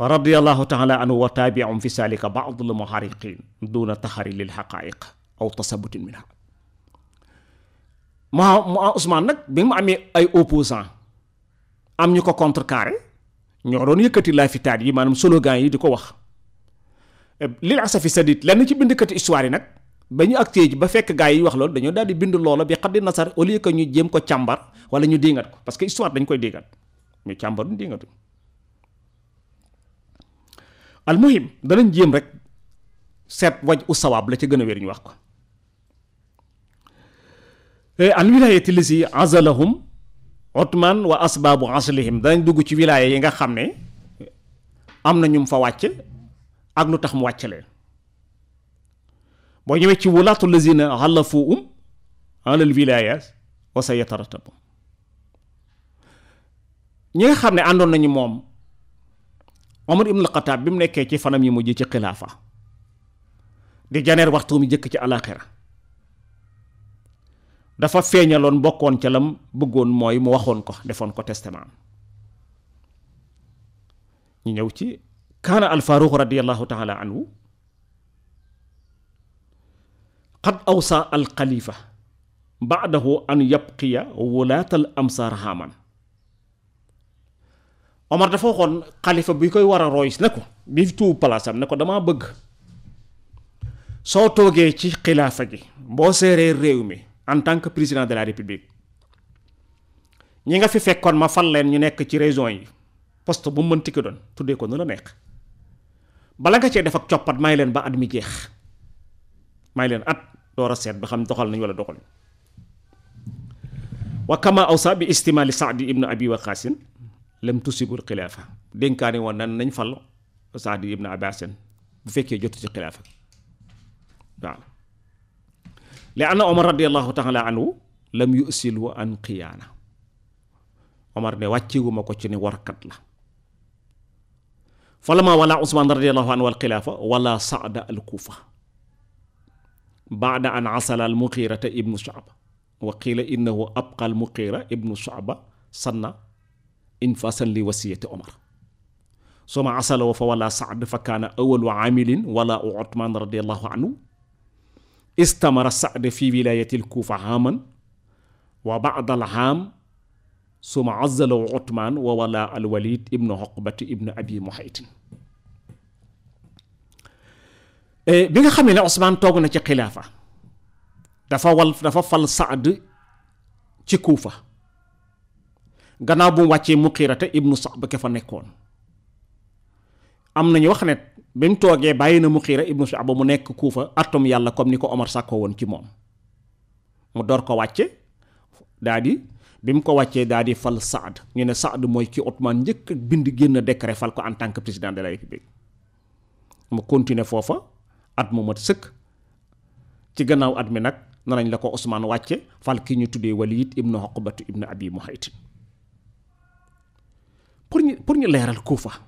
رضي الله تعالى عنه وتابع في سالك بعض المحارقين دون تحري للحقائق أو تثبت منها ma ma Ousmane nag bi mu amee ay opposants am ñu ko contre contrecarré ñoo doon yëkkati laafitaat yi maanaam slogan yi di ko wax eh, lil asafi sadit lenn ci bindkati histoire yi nag ba ñu ak ji ba fekk gaa yi wax loolu dañoo daal di bind loola bi xam di nasar au lieu que ñu jéem ko càmbar wala ñu dingat ko parce que histoire dañ koy dingat ñu càmbar ñu dingatu almuhim danañ jéem rek seet waj u sawaab la ci gën a wér ñu wax ko al wilaayati lisi azalahum otman wa asbaabu aslihim danañ dugg ci wilaaya yi nga xam ne am na ñum fa wàcc ak lu tax mu wàcc leen boo ñëwee ci wulaatu lazina xalafuum alal wilaaya wa sa yataratab ñi nga xam ne àndoon nañu moom Omar ibn Xataab bi mu nekkee ci fanam yi mujj ci xilaafa di janeer waxtu mi jëkk ci alaxira dafa feeñaloon bokkoon ca lam bëggoon mooy mu waxoon ko defoon ko testament ñu ñëw ci kaana alfaaruq radiallahu taala anhu qad awsa alxalifa baadahu an yabqiya wulaatal amsaar haaman omar dafa waxoon xalifa bi koy war a roys ne ko bi tuub palaasam ne ko damaa bëgg soo toogee ci xilaafa gi boo seeree réew mi en tant que président de la république ñi nga fi fekkoon ma fan leen ñu nekk ci région yi poste bu mën mënti ko doon tuddee ko nu la neex bala nga cee def ak coppat may leen ba at mi jeex may leen at door a seet ba xam doxal nañ wala doxal wa kama awsa bi istimali saadi ibnu abi waqaasin lam tusibul xilaafa dénkaane woon nan nañ fal saadi ibn abasin bu fekkee jotu ci xilaafa waaw لأن عمر رضي الله تعالى عنه لم يؤسل عن قيانا عمر ne wàccewuma ko ci ne فلما ولا عثمان رضي الله عنه الخلافة ولا سعد الكوفة بعد أن عصل المقيره ابن شعبة وقيل إنه أبقى المقيره ابن شعبة سنة إنفاسا لوصية عمر ثم عصل فولا سعد فكان أول عامل ولا عثمان رضي الله عنه استمر السعد في ولاية الكوفة عاما وبعد العام ثم عزل عثمان وولى الوليد ابن عقبة ابن أبي محيط بيغا خمينا عثمان توقنا تي خلافة دفا والف دفا فال سعد تي كوفة غنابو واتي مقيرة ابن صعب كيف نكون am nañu wax ne bi mu toogee bàyyi na mu Muxiira ibnu Shu'ba mu nekk kuufa atum yàlla comme ni ko Omar sàkkoo woon ci moom mu door ko wàcce daa di bi mu ko wàccee daa di fal Saad ñu ne Saad mooy ki Othman njëkk bind génn décret fal ko en tant que président de la République mu continuer foofa at mu mat sëkk ci gannaaw at mi nag nanañ la ko Ousmane wàcce fal ki ñu tuddee Walid ibnu Uqbatu ibnu Abi Muhaytin pour ñu pour ñu leeral kuufa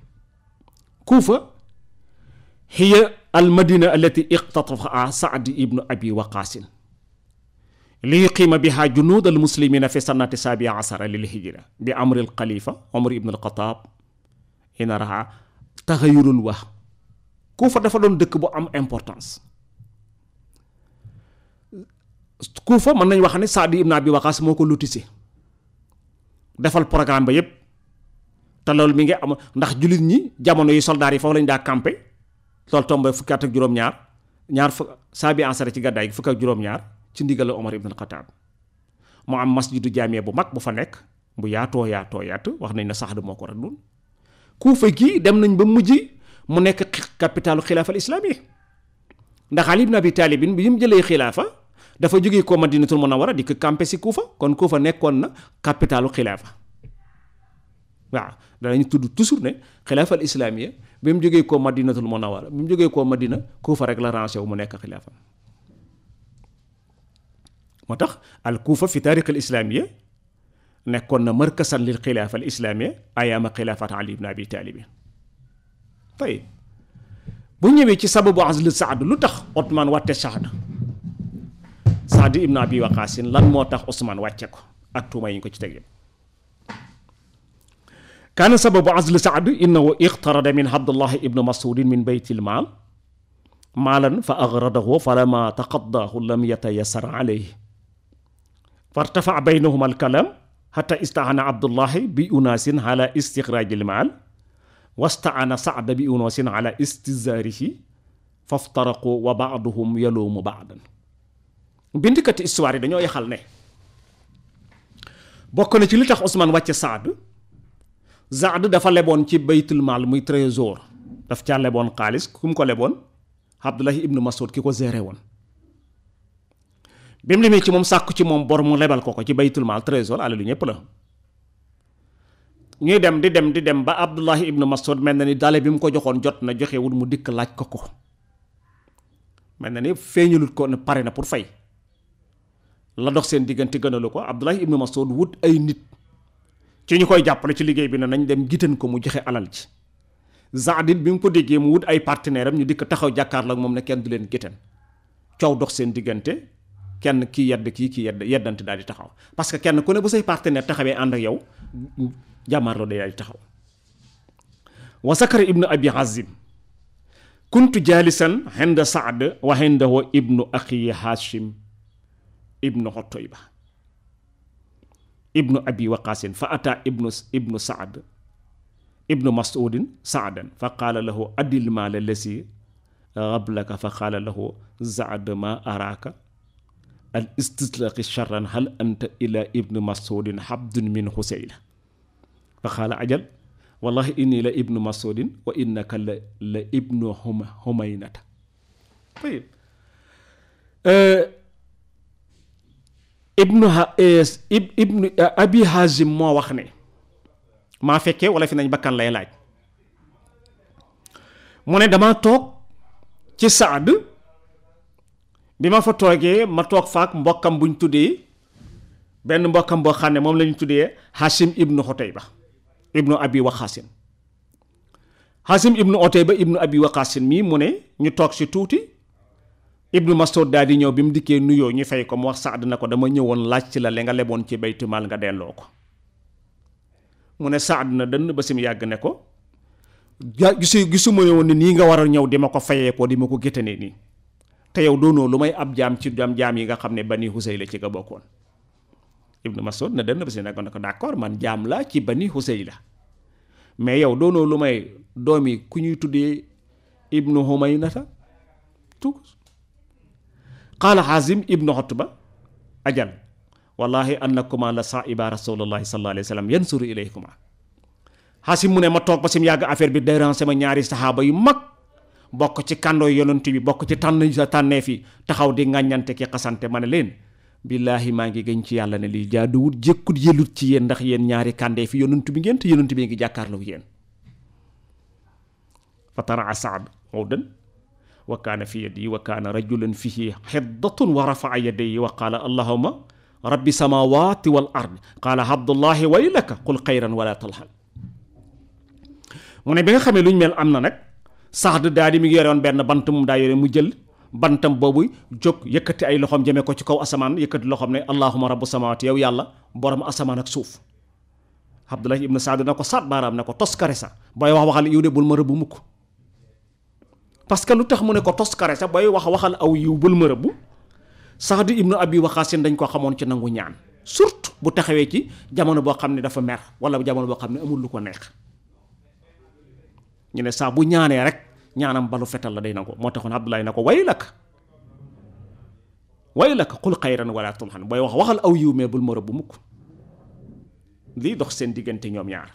كوفة هي المدينة التي اقتطفها سعد بن أبي وقاص ليقيم بها جنود المسلمين في سنة السابعة عشر للهجرة بأمر الخليفة عمر بن الخطاب هنا رأى تغير الوه كوفة دافا دون دك بو أم امبورتانس كوفة من نيو سعد بن أبي وقاص موكو لوتيسي دافال بروغرام بيب te loolu mi ngi am ndax julit ñi jamono yi soldat yi foofu lañ daa campé loolu tombe fukki at ak juróom ñaar ñaar fu saa bi ansara ci gàddaay gi ak juróom ñaar ci ndigal omar ibn alxataab mu am masjidu jaamee bu mag bu fa nekk bu yaatoo yaatoo yaat wax nañ ne saxdu moo ko radul kuufa gi dem nañ ba mujj mu nekk capitalu xilaafa islami ndax ali ibn abi talibin bi mu jëlee xilaafa dafa jógee ko madinatul munawara di ko campé si kuufa kon kuufa nekkoon na capitalu xilaafa waaw danañ tudd toujours ne khilafa al islamiyya bi joge ko madinatul munawwara bi joge ko madina kufa rek la rancé wu mu nek khilafa motax al kufa fi tariq al islamiyya nekkon na markasan lil khilafa al islamiyya ayyam xilaafat ali ibn abi talib tay bu ñewé ci sababu azl sa'd lutax tax otman wàtte sa'd sa'd ibn abi waqas lan motax usman wàcce ko ak tumay yi ko ci tegge كان سبب عزل سعد إنه اقترض من عبد الله ابن مسعود من بيت المال مالا فأغرده فلما تقضاه لم يتيسر عليه فارتفع بينهما الكلام حتى استعان عبد الله بأناس على استخراج المال واستعان سعد بأناس على استزاره فافترقوا وبعضهم يلوم بعضا بنت كت استواري يخلني بوكو نتي لي عثمان واتي سعد زعد دفع لبون كي بيت المال مي تريزور دفع لبون قاليس كم كو لبون عبد الله ابن مسعود كي كو زيريون بيم لي مي تي موم ساكو تي موم بور مو ليبال كوكو تي بيت المال تريزور على لي نيب لا ني دم دي دم دي دم با عبد الله ابن مسعود ملني دال بيم كو جوخون جوت نا جوخي وود مو ديك لاج كوكو ملني فينيلوت كو ن بور فاي لا دوخ سين ديغنتي غنالو كو عبد الله ابن مسعود وود اي نيت ci ñu koy jàppale ci liggéey bi ne nañu dem gitan ko mu joxe alal ji Zaadin bi mu ko déggee mu wut ay partenaire am ñu dikk taxaw jàkkaarloo ak moom ne kenn du leen gitan coow dox seen diggante kenn kii yedd kii kii yedd yeddante daal di taxaw parce que kenn ku ne bu say partenaire taxawee ànd ak yow jàmmaarloo day daal di taxaw wa sakara ibnu abi azim kuntu jaalisan inda saad wa indahu ibnu axi hashim ibnu xotoyba ابن أبي وقاص فأتى ابن ابن سعد ابن مسعود سعدا فقال له أد المال الذي قبلك فقال له زعد ما أراك الاستطلاق شرا هل أنت إلى ابن مسعود حبد من حسين فقال أجل والله إني لابن مسعود وإنك لابن هم همينة طيب أه ibnu eh, ibnu eh, abi hazim moo wax ne maa fekkee wala fi nañ bakkan lay laaj mu ne dama toog ci saad bi ma fa toogee ma toog faak mbokkam buñ tuddee benn mbokkam boo xam moom lañu tuddee hasim ibnu xotayba ibnu abi waxaasin hasim ibnu xotayba ibnu abi waxaasin mii mu ne ñu toog si tuuti ibnu Mas'ud daal di ñëw bi mu dikkee nuyoo ñu fay ko mu wax Saad na ko dama ñëwoon laaj ci la li nga leboon ci baytu maal nga delloo ko mu ne Saad na dënn ba sim yàgg ne ko ja gisu gisuma woon ne nii nga war a ñëw di ma ko fayee ko di ma ko géttanee nii te yow doonoo lu may ab jaam ci jaam jaam yi nga xam ne bani Husay la ci nga bokkoon ibnu Mas'ud na dënn ba sim ne ko d'accord man jaam laa ci ba bani Husay la mais yow doonoo lu may doomi ku ñuy tuddee ibnu Humaynata qaala xaasim ibnu xotba ajal wallahi annakuma la saiba rasulullahi sallallahu alayhi wa sallam yansuru ilaykuma xaasim mu ne ma toog ba mu yàgg affaire bi déranger ma ñaari saxaaba yu mag bokk ci kàndoo yonent bi bokk ci tànn sa tànneef yi taxaw di ŋàññante ki xasante ma ne leen billaahi maa ngi gën ci yàlla ne lii jaaduwut jékkut yëlut ci yéen ndax yéen ñaari kàndee fi yonent bi ngeen te yonent bi ngi jàkkaarloo yéen fatara asaad udan وكان في يدي وكان رجل فيه حضة ورفع يدي وقال اللهم رب السماوات والأرض قال عبد الله ويلك قل خيرا ولا تلحل من بيخ خمي لوني مل أمنا نك سعد داري مي يريون بين بنتم داير مجل بنتم بوي جوك يكتي أي لخم جمع كوتشكو أسمان يكتي لخم نه اللهم رب السماوات يا ويالا برم أسمانك سوف عبد الله ابن سعد نكو سعد بارام نكو تسكرسا بايوه وقال يودي بول مربو مكو parce que kan lu tax mu ne ko toskare sa bay wax waxal aw yu bul sahdu ibnu abi waxaasin dañ ko xamone ci nangu ñaan surtout bu taxawé ci jamono bo xamni dafa mer wala jamono bo xamni amul lu ko neex ñu ne sa bu ñaané rek ñaanam balu fetal la day nako mo taxone abdoulaye nako waylak waylak qul khayran wala tumhan bay wax waxal aw yu me bul mërëbu mukk li dox sen digënté ñom ñaar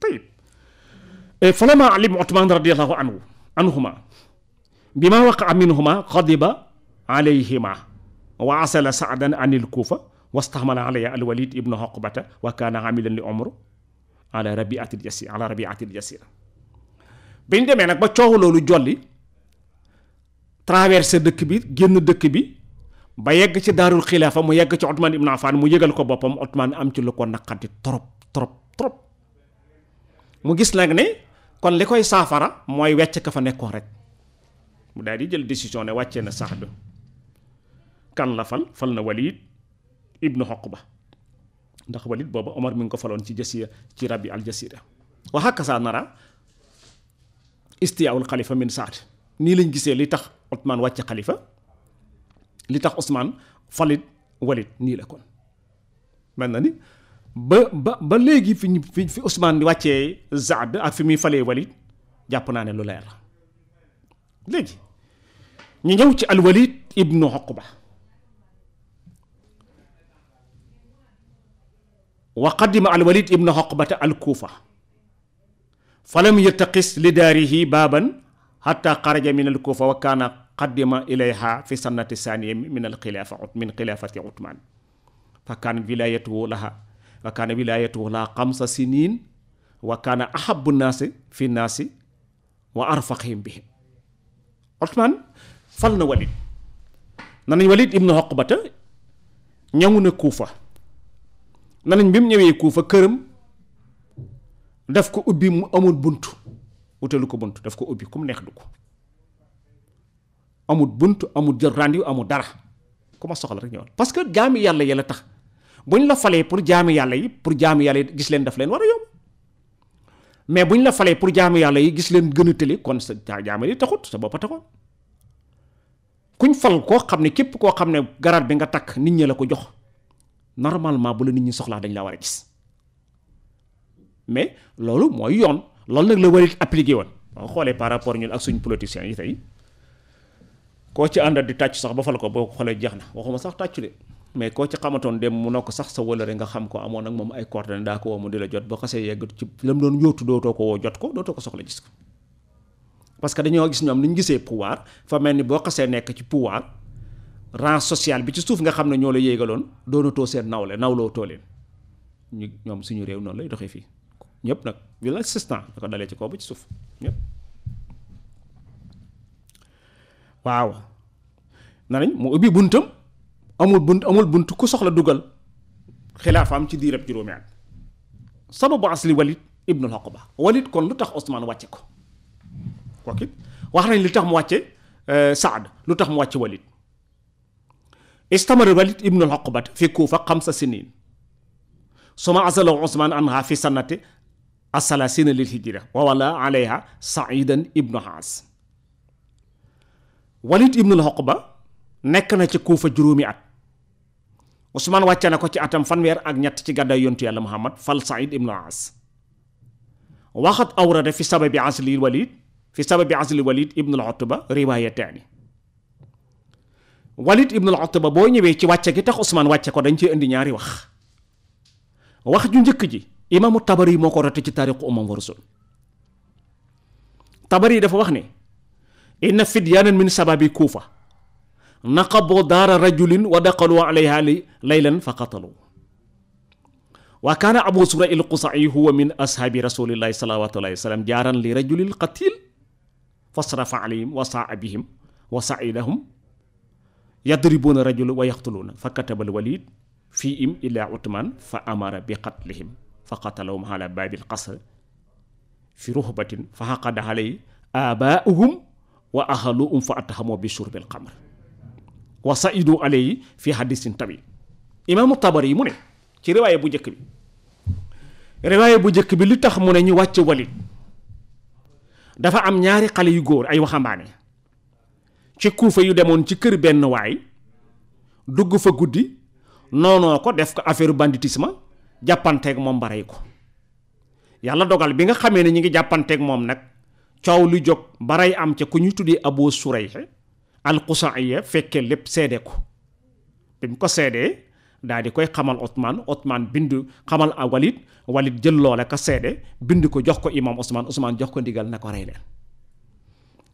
tayib eh, alim uthman radiyallahu anhu عنهما بما وقع منهما قضب عليهما وعسل سعدا عن الكوفة واستعمل عليه الوليد ابن عقبة وكان عاملا لعمر على ربيعة الجسير على ربيعة الجسير بين دمي يعني نك باتشو لولو جولي ترافيرس دك بي ген دك بي با يگ سي دار الخلافه مو يگ سي عثمان ابن عفان مو ييغال كو بوبام عثمان ام سي نقاتي تروب تروب تروب مو گيس لاك kon likoy safara moy wetch ka fa nekkon rek mu daal jël décision ne wàccee na sax kan la fal fal na walid ibnu xoqba ndax walid bobu omar mi ngi ko falon ci jasira ci rabi al jasira wa hakasa nara istiya al khalifa min sa'd ni lañ gisee li tax uthman wàcce khalifa li tax Ousmane falit walid ni la kon man na ni ba ba ba léegi fi fi fi Ousmane wàccee Zaad ak fi muy falee Walid jàpp naa ne lu leer la léegi ñu ñëw ci al Walid ibnu Uqba wa qadima al Walid ibnu Uqbata al Kufa falam yattaqis li daarihi baaban حتى خرج من الكوفة وكان قدم إليها في سنة الثانية من الخلافة من خلافة عثمان فكان ولايته لها وكان ولايته لا خمس سنين وكان أحب الناس في الناس وأرفقهم بهم عثمان فلن وليد نان وليد ابن حقبة نيون كوفة نان بيم نيوي كوفة كرم دفكو أبي أمود بنتو وتلوكو بنتو دفكو أبي كم نخدوكو أمود بنتو أمود جراندي أمود دارا كما سوخال رك نيوال باسكو جامي يالا يالا تخ buñ la falee pour jaami yàlla yi pour jaami yàlla yi gis leen daf leen war a yomb mais buñ la falee pour jaami yàlla yi gis leen gën a tëli kon sa jaami yi taxut sa bopp a taxoon kuñ fal koo xam ne képp koo xam ne garaat bi nga takk nit ñi la ko jox normalement bu la nit ñi soxlaa dañ la war a gis mais loolu mooy yoon loolu nag la war a appliqué woon boo xoolee par rapport ñun ak suñ politiciens yi tey koo ci àndal di tàcc sax ba fal ko boo xoolee jeex na sax tàcc de mais koo ci xamatoon dem mu nokk sax sa wëlëre nga xam ko amoon ak moom ay coordonnées daa ko woo mu di la jot ba xasee yegg ci lam doon yóotu dootoo ko woo jot ko dootoo ko soxla gis ko parce que dañoo gis ñoom ni ñu gisee pouvoir fa mel ni boo xasee nekk ci pouvoir rang social bi ci suuf nga xam ne ñoo la yéegaloon doonatoo seen nawle nawloo too ñu ñoom suñu réew noonu lay doxee fii ñëpp nag yu assistant da ko dalee ci kaw ba ci suuf ñëpp waaw nanañ mu ubbi buntam amul bunt amul bunt ku soxla dugal xilaafaam ci diirab juróomi at sababu asli walid ibnul Uqba walid kon lutax tax Ousmane wàcce ko kokit wax nañ li tax mu wàcce Saad lutax mu wàcce walid istamara walid ibnul Uqba fi kuufa xamsa sinin suma asalahu Ousmane anha fi sannati الثلاثين للهجرة hijra عليها سعيدا ابن حاس وليد ابن walid nekk na ci kuufa juróomi at Ousmane wàcce na ko ci atam fanweer ak ñett ci gàddaay yontu yàlla Muhammad fal Saïd ibnu As waxat awrada fi sababi aslil walid fi sababi aslil walid ibnul Utba riwaayataani walid ibnul Utba boo ñëwee ci wàcce gi tax Ousmane wàcce ko dañ cee indi ñaari wax wax ju njëkk ji imaamu tabari moo ko rote ci taariqu umam wa rasul tabari dafa wax ne inna fidyaanan min sababi kuufa نقبوا دار رجل ودخلوا عليها ليلا فقتلوا وكان أبو سريع القصعي هو من أصحاب رسول الله صلى الله عليه وسلم جارا لرجل القتيل فصرف عليهم وصاع بهم وصعدهم يضربون رجل ويقتلون فكتب الوليد فيهم إلى عثمان فأمر بقتلهم فقتلهم على باب القصر في رهبة فحقد عليه آباؤهم وأهلهم فأتهموا بشرب القمر wa saidu yi fi hadisin tabi imaamu tabari yi mu ne ci riwaaye bu njëkk bi riwaaye bu njëkk bi li tax mu ne ñu wàcce walid dafa am ñaari xale yu góor ay waxambaane ci kuufa yu demoon ci kër benn waay dugg fa guddi noonoo ko def ko affaire banditisme jàppanteek moom barey ko yàlla dogal bi nga xamee ne ñu ngi jàppanteeg moom nag coow lu jóg baray am ca ku ñu tuddee aboo surayxe Al ya, fekke lepp cede ko bim ko cede daa di koy xamal otman otman bindu xamal a walid walid jël lolé ka cede bindu ko jox ko imam osman osman jox ko ndigal nako ray len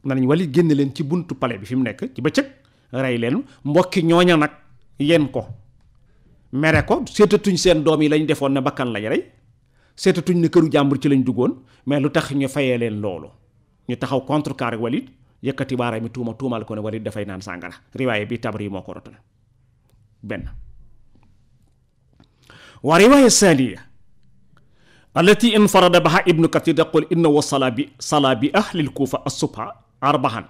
leen walid genn len ci buntu pale bi fim nek ci bëccëg ray len mbokki ñoña nak yen ko mere ko setatuñ sen doomi lañ defon na bakkan lañ ray setatuñ ne këru jambur ci lañ duggoon mais lutax ñu ñu taxaw contre car walid yëkkati baaraam mi tuuma tuumal ko ne walit dafay naan sàngara riwaaye bi Tabari moo ko rotal benn wa riwaaye saaniya allati infarada baha ibnu kathir daqul inna wa salaa salaa bi ahlil kuufa assubha arbahan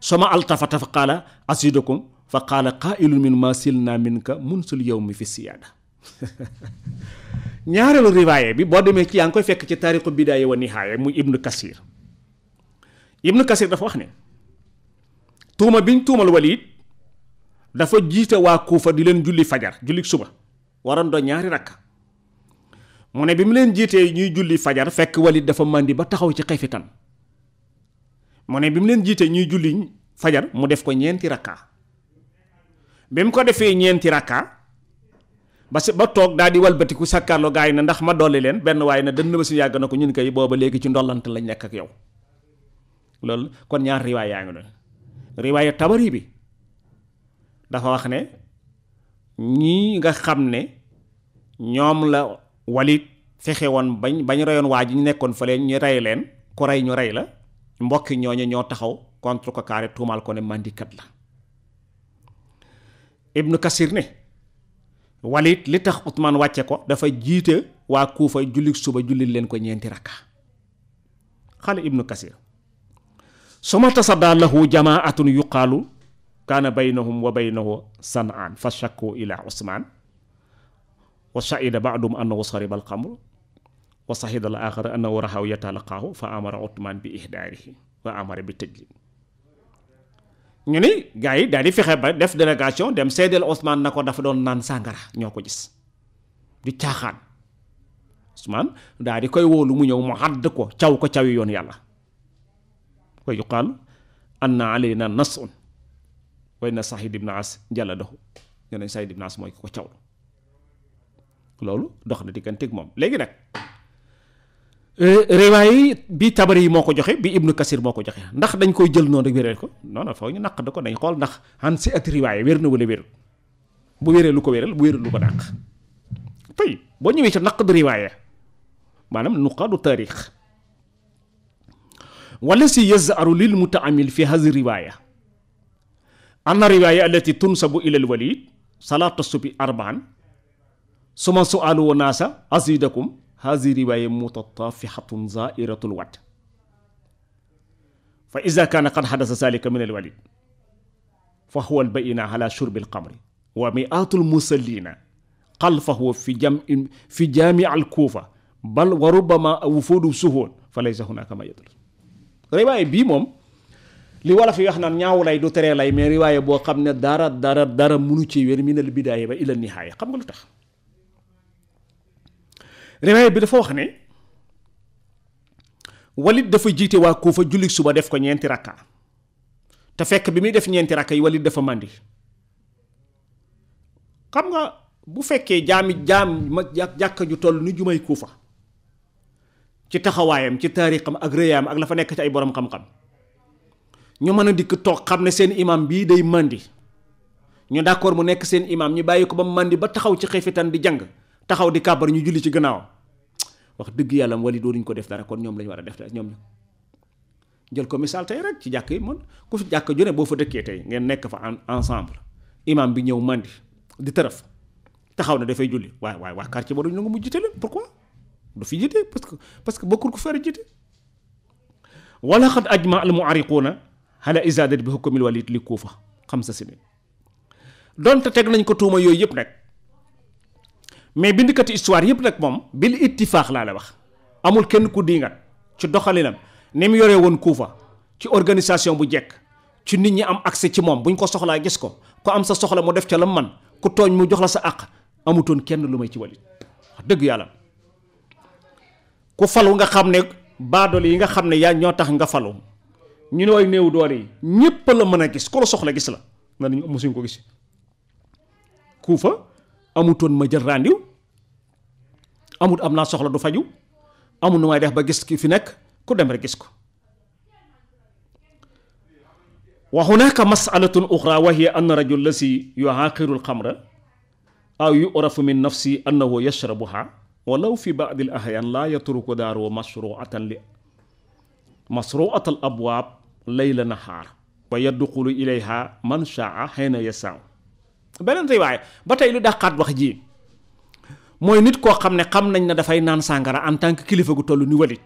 suma altafata fa qaala asidukum fa qaala qaailun min ma silna minka munsul yawmi fi siyaada ñaareelu riwaaye bi boo demee ci yaa ngi koy fekk ci taariqu bidaaya wa nihaaya muy ibnu kasir na kasir dafa wax ne tuuma biñ tuumal walid dafa jiite waa kuufa di leen julli fajar julli suba waroon ñaari rakk mu ne bi mu leen jiitee ñuy julli fajar fekk walid dafa màndi ba taxaw ci xefitan mu bi mu leen jiitee ñuy julli fajar mu def ko ñeenti rakkaa bi mu ko defee ñeenti rakkaa ba si ba toog daal di walbatiku sàkkaarloo gaa yi na ndax ma dolli leen benn waaye na dënn ba si yàgg na ko ñun kay booba léegi ci ndollante lañ nekk ak yow loolu kon ñaar riwaay yaa ngi doon riwaayu tabari bi dafa wax ne ñii nga xam ne ñoom la walit fexe woon bañ bañ reyoon waa ji ñu nekkoon fële ñu rey leen ku rey ñu rey la mbokki ñooñu ñoo taxaw contre ko carré tuumaal ko ne mandikat la ibnu kasir ne walit li tax Ousmane wàcce ko dafa jiite waa kuufa julli suba julli leen ko ñeenti rakka xale ibnu kasir suma tasaddaa lahu jamaatun yuqaalu kaana baynahum wa baynahu sanaan fa shakku ila usman wa shahida baadum annahu sariba alxamr wa shahida al axara annahu rahaw yatalaqaahu fa amara amara bi tëj ñu ni gars yi daal di fexe ba def délégation dem seedeel Ousmane na ko dafa doon naan sàngara ñoo ko gis du caaxaan Ousmane daal di koy wóolu mu ñëw mu àdd ko caw ko cawi yoon yàlla wa yuqaalu anna alayna nasun way na Saïd ibn As jàlladahu ñu ne Saïd ibn As mooy ko cawlu loolu dox na digganteeg moom léegi nag euh, riwaay yi bi tabari yi moo ko joxe bi ibnu kasir moo ko joxe ndax dañ koy jël noonu rek ko non non foog ñu naq da ko dañ xool ndax an si at riwaay wér na wala wérul bu wéree lu ko wéral bu wérul lu ko dàq tey boo ñëwee ci naq du riwaaya maanaam nuqaadu taarix وليس يزعر للمتعمل في هذه الرواية أن الرواية التي تنسب إلى الوليد صلاة الصبي أربعا ثم سؤال وناسا أزيدكم هذه رواية متطافحة زائرة الوعد فإذا كان قد حدث ذلك من الوليد فهو البين على شرب القمر ومئات المصلين خلفه في جمع في جامع الكوفة بل وربما وفود سهول فليس هناك ما يدرس riwaaye bii moom li wala fi wax naan ñaaw lay du teree lay mais riwaaye boo xam ne dara dara dara munu ci wér minal bidaaya ba ila nihaaya xam nga lu tax riwaaye bi dafa wax ne walit dafa jiite waa Kuufa julli suba def ko ñeenti rakka te fekk bi muy def ñeenti rakka yi walit dafa màndi xam nga bu fekkee jaami jaam ma jàkka ju toll ni jumay Kuufa ci taxawaayam ci taarixam ak rëyaam ak la fa nekk ci ay borom xam-xam ñu mën a dikk toog ne seen imam bi day mandi ñu d'accord mu nekk seen imam ñu bàyyi ko ba mandi ba taxaw ci xeefitan di jàng taxaw di kàbbar ñu julli ci gannaawam wax dëgg yàlla wali dooruñ ko def dara kon ñoom lañ war a def dara ñoom jël ko misaal tey rek ci jàkk yi man ku fi jàkk fa dëkkee tey ngeen nekk fa ensemble imam bi ñëw mandi di taraf, taxaw na dafay julli waay waay waa quartier ba duñ nangu mu pourquoi du fi jiite parce que parce que bokkul ku fere jiite wala xat ajma al muariquuna ala isadat bi hukmil walid li kuufa xam sa sinin donte teg nañ ko tuuma yooyu yëpp nag mais bindkati histoire yëpp nag moom bil ittifaax laa la wax amul kenn ku diingat ci doxalinam ni mu yoree woon kuufa ci organisation bu jekk ci nit ñi am accès ci moom buñ ko soxlaa gis ko ku am sa soxla mu def ca la man ku tooñ mu jox la sa àq amutoon kenn lu may ci walit wax dëgg yàlla ku falu nga xamne badol yi nga xamne ya ño tax nga falu ñu noy neew doori ñepp la mëna gis ko soxla gis la na ñu ko gis kufa amutone ma jël randiw amut amna soxla du faju amu nu may def ba gis ki fi nek ku dem rek gis ko wa hunaka ukhra wa hiya an rajul lasi yu'aqiru al-qamra aw yu'rafu min nafsi annahu yashrabuha walaw fi baadi l ahyaan laa yatruku daaru masruatan li masruat al abwaab layla nahaar wa yadxulu ilayha man shaa xayna yasaa beneen riwaaye ba tey lu dàqaat wax ji mooy nit koo xam ne xam nañ ne dafay naan sàngara en tant que kilifa gu toll ni walit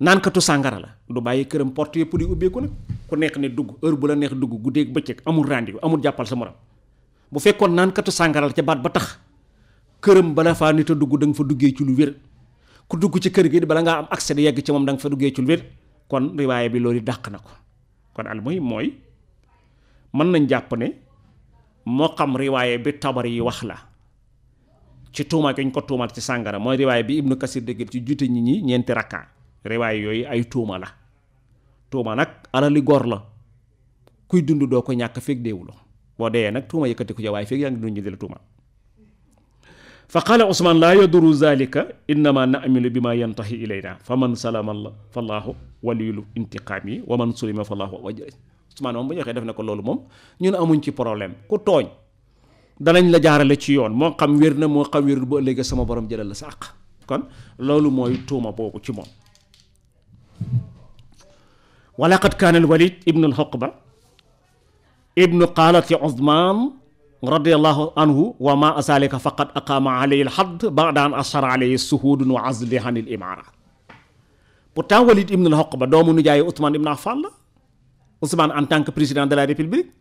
naan sàngara la du bàyyi këram porte yëpp di ubbeeku nag ku nekk ne dugg heure bu la neex dugg guddeeg bëccëg amul rendi amul jàppal sa morom bu fekkoon naan sàngara la ca baat këram bala faa nit a dugg da fa duggé ci lu wér ku dugg ci kër gi bala nga am accès di yegg ci mom dang fa duggé ci lu wér kon riwaya bi lori dak na ko kon almuhim moy man nañ japp né mo xam riwaya bi tabari wax la ci tuma gën ko tuma ci sangara moy riwaya bi ibnu kasir dëggal ci jute ñi ñi ñent rakka riwaya yoy ay tuma la nak ala li gor la kuy dund do ko ñak fek deewuloo bo deye nak tuma yëkëti ko ja waaye feeg ngi ñu فقال عثمان لا يدر ذلك انما نأمل بما ينتهي الينا فمن سلم الله فالله ولي انتقامي ومن سلم فالله وجه عثمان مو جاخ دافنا كو لولو موم ني ن امون سي بروبليم كو توغ دا نن لا جارالي سي يون مو خام ويرنا مو خا وير بو ليغا سما بروم جيرال لا ساق كون لولو موي توما بوكو سي موم ولقد كان الوليد ابن الحقبه ابن قالت عثمان رضي الله عنه وما أزالك فقد أقام عليه الحد بعد أن أشار عليه السهود وعزله عن الإمارة pourtant Walid ibn al-Haqba doomu nijaayu Ousmane ibn Affan la Ousmane en tant que président de la République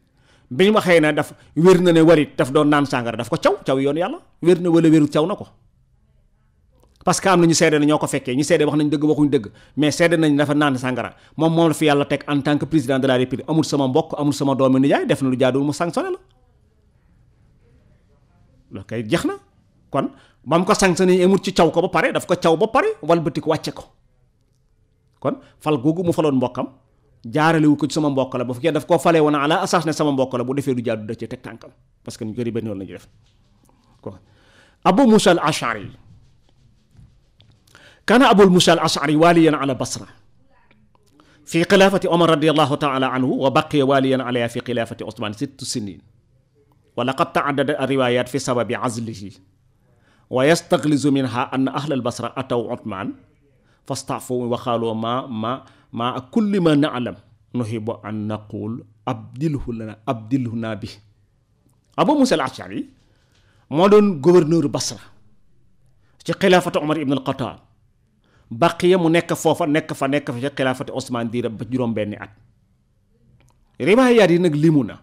bi ñu waxee ne daf wér na ne Walid daf doon naan sàngara daf ko caw caw yoon yàlla wér na wala wéru caw na ko parce que am na ñu seede na ñoo ko fekkee ñu seede wax nañ dëgg waxuñ mais seede nañ dafa naan sàngara moom moom fi yàlla teg en tant que président de la République amul sama mbokk amul sama doomu nijaay def na lu jaadul mu sanctionné la loolu kay jeex na kon bam ko sanctionné emut ci caw ko ba pare daf ko caw ba pare walbati ko wàcce ko kon fal googu mu faloon mbokkam jaarale wu ko ci sama mbokk la ba fekkee daf koo falee woon ala asas ne sama mbokk la bu defee du jaadu da ci teg tànkam parce que ñu bëri benn yoon la ñuy def ko abu musa al ashari كان أبو الموسى الأشعري واليا على بصرة في خلافة عمر رضي الله تعالى عنه وبقي واليا عليها في خلافة عثمان ست سنين ولقد تعدد الروايات في سبب عزله ويستغلز منها أن أهل البصرة أتوا عثمان فاستعفوا وقالوا ما ما ما كل ما نعلم نحب أن نقول أبدله لنا أبدلهنا به أبو موسى الأشعري moo doon gouverneur Basra ci xilaafatu Omar ibn al-Khattab baqiya mu nekk foofa nekk fa nekk fa ci xilaafatu Ousmane diirab ba juróom-benni at riwaayaat yi nag limu na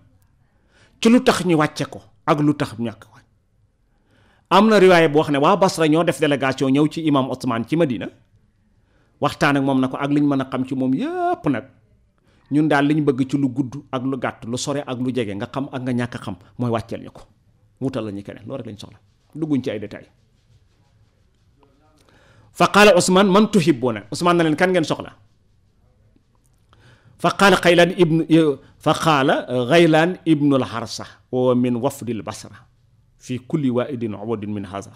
ci lu tax ñu wàcce ko ak lu tax ñàkk ko am na riwaaya boo xam ne waa Basra ñoo def délégation ñëw ci imam Ousmane ci Madina waxtaan ak moom na ko ak liñ mën a xam ci moom yépp nag ñun daal liñ bëgg ci lu gudd ak lu gàtt lu sore ak lu jege nga xam ak nga ñàkk xam mooy wàcceel ñu ko wutal la ñu keneen loo rek lañ soxla dugguñ ci ay détails fa qaala Ousmane man tuhibbuuna Ousmane na leen kan ngeen soxla فقال قيلان ابن فقال غيلان ابن الحرسة من وفد البصرة في كل وائد عود من هذا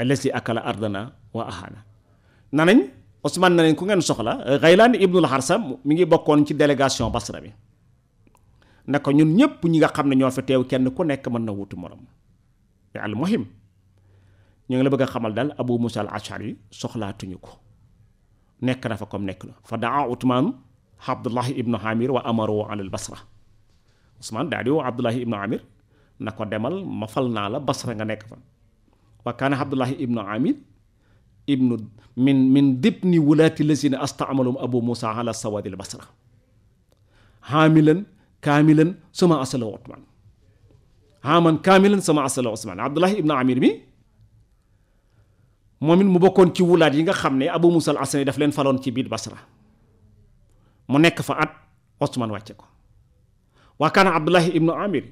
الذي أكل أرضنا وأهانا نانين عثمان نانين كونغان سوخلا غيلان ابن الحرسة ميغي بوكون سي ديليغاسيون بصرة بي نكو نيون نييب نيغا خامن نيو فا تيو كين كو نيك مان ووتو مورم يعني المهم نيغ لا بغا خامل دال ابو موسى الاشعري سوخلا تونيكو نيك نافا كوم نيك عثمان عبد الله ibnu amir wa amaroo anil basra Ousmane daal di woo Abdullahi ibnu amir na ko demal ma fal naa la basra nga nekk fa wa kaana Abdullahi ibnu amir ibnu min min dibni wulaati lazina astaamalum abu musa ala sawadil basra haamilan kaamilan suma asala Ousmane haaman kaamilan sama asala Ousmane Abdullahi ibnu amir mi moom it mu bokkoon ci wulaat yi nga xam ne abu musa al asani daf leen faloon ci biir basra mu nekk fa at Osman wàcce ko wa kaana Abdullahi ibnu Amir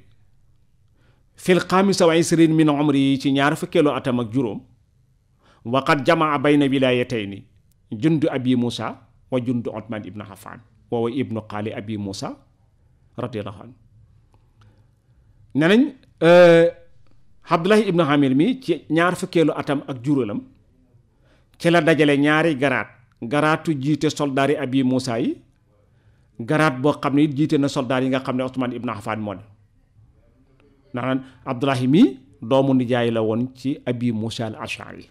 fil xaamisa wa isrin min umri ci ñaar fukkeelu atam ak juróom waqad jamaa bayna wilayatayni jundu abi Moussa wa jundu Othman ibnu Affan woowa ibnu xaali abi Moussa radiyallahu anhu ne nañ euh, Abdullahi ibnu Amir mi ci ñaar fukkeelu atam ak juróolam ci la dajale ñaari garaat garaatu jiite soldaari abi Moussa yi garaat boo xam ne it jiite na soldaar yi nga xam ne Ousmane Ibn Affan moo ne naan Abdullahi mii doomu nijaay la woon ci abi Moussa al Ashari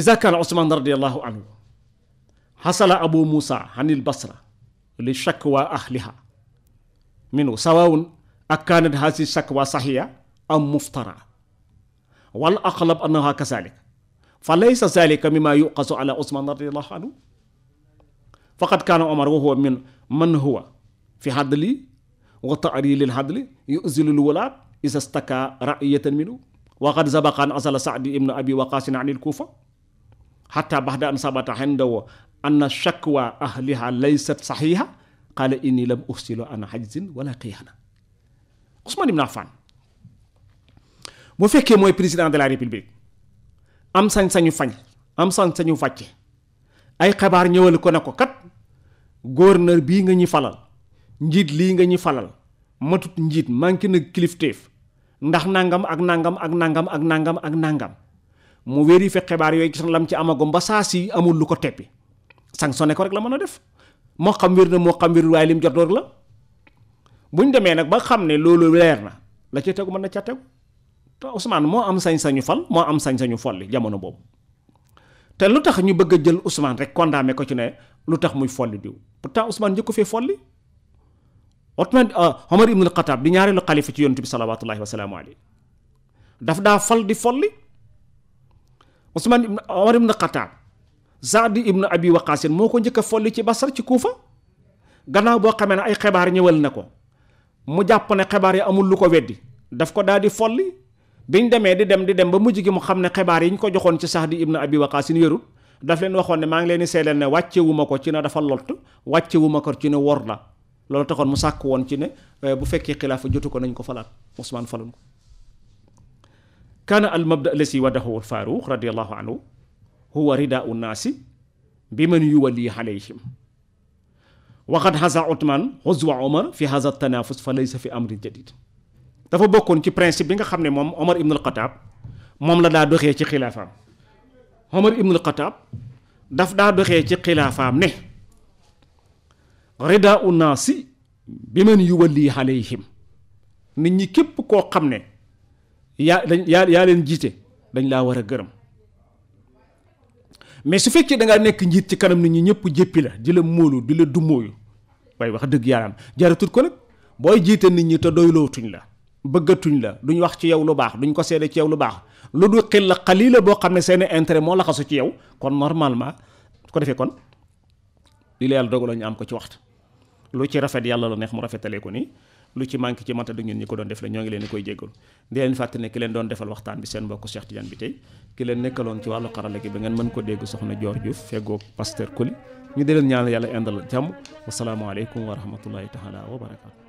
إذا كان عثمان رضي الله عنه حصل أبو موسى عن البصرة لشكوى أهلها منه سواء أكانت هذه الشكوى صحية أم مفترى والأغلب أنها كذلك فليس ذلك مما يؤقص على عثمان رضي الله عنه فقد كان عمر وهو من من هو في هدلي وتعري الهدل يؤزل الولاد إذا استكى رأية منه وقد سبق أن أصل سعد ابن أبي وقاص عن الكوفة حتى بعد أن ثبت عنده أن شكوى أهلها ليست صحيحة قال إني لم أرسل أنا حجز ولا قيانة عثمان بن عفان bu fekkee mooy président de la république am sañ-sañu fañ am sañ-sañu fàcce ay xabaar ñëwal ko ne ko kat góor gouverneur bii nga ñu falal njiit lii nga ñu falal matut njiit manqué na kilifteef ndax nangam ak nangam ak nangam ak nangam ak nangam mu vérifié xibaar yooyu gis na lam ci amagum ba saa si amul lu ko teppi san sanctionné ko rek la mën a def moo xam wér moo xam wér waaye lim jot loolu la buñ demee nag ba xam ne loolu leer na la ca tegu mën na ca tegu te Ousmane moo am sañ-sañu fal moo am sañ-sañu folli jamono boobu te lu tax ñu bëgg a jël Ousmane rek condamné ko ci ne lu tax muy folli diw pourtant Ousmane njëkk ko fee folli Othman euh, Omar ibnul Xataab di ñaareelu xalifa ci yonent bi salawaatullahi wa salaamu daf daa fal di folli Ousmane ibn Omar ibnul Xataab Saadi ibnu Abi Waqaasin moo ko njëkk a folli ci Basra ci Kuufa gannaaw boo xamee ne ay xibaar ñëwal na ko mu jàpp ne xibaar yi amul lu ko weddi daf ko daal di folli biñ demee di dem di dem ba mujj gi mu xam ne xibaar yi ñu ko joxoon ci Saadi ibnu Abi Waqaasin wérul daf leen waxoon ne maa ngi leen di seedeel ne wàccewuma ko ci ne dafa lott wàccewuma ko ci ne wor na loolu taxoon mu sàkk woon ci ne bu fekkee xilaafa jotu ko nañ ko falaat Ousmane falun ko kaana al mabda lasi wadahu al faaruq radiallahu anhu huwa ridaau nnaasi biman yuwali alayhim waqad haza Othman xuzwa Omar fi haza tanafus fa laysa fi amrin jadid dafa bokkoon ci principe bi nga xam ne moom Omar ibn al Xataab moom la daa doxee ci xilaafaam Omar ibnul Xataab daf daa doxee ci xilaafaam ne rida u naasi bi man yuwalli alayhim nit ñi képp koo xam ne yaa dañ yaa yaa leen jiite dañ laa war a gërëm mais su fekkee da ngaa nekk njiit ci kanam nit ñi ñëpp jéppi la di la móolu di la dummóoyu waaye wax dëgg yàlla jaratut ko nag booy jiite nit ñi te doylootuñ la bëggatuñ la duñ wax ci yow lu baax duñ ko seede ci yow lu baax lu du xilla xalila boo xam ne seeni intérêt moo laxasu ci yow kon normalement su ko defee kon li la yàlla dogaloo ñu am ko ci waxtu lu ci rafet yàlla la neex mu rafetalee ko nii lu ci manqué ci mata du ñun ñi ko doon def la ñoo ngi leen di koy jéggalu di ki leen doon defal waxtaan bi seen mbokk Cheikh Tidiane bi tey ki leen nekkaloon ci wàllu xarala gi ba ngeen mën ko dégg soxna Dior Diouf feggoo pasteur Koli ñu di leen ñaanal yàlla indal jàmm wasalaamualeykum wa rahmatullahi taala wa barakaatu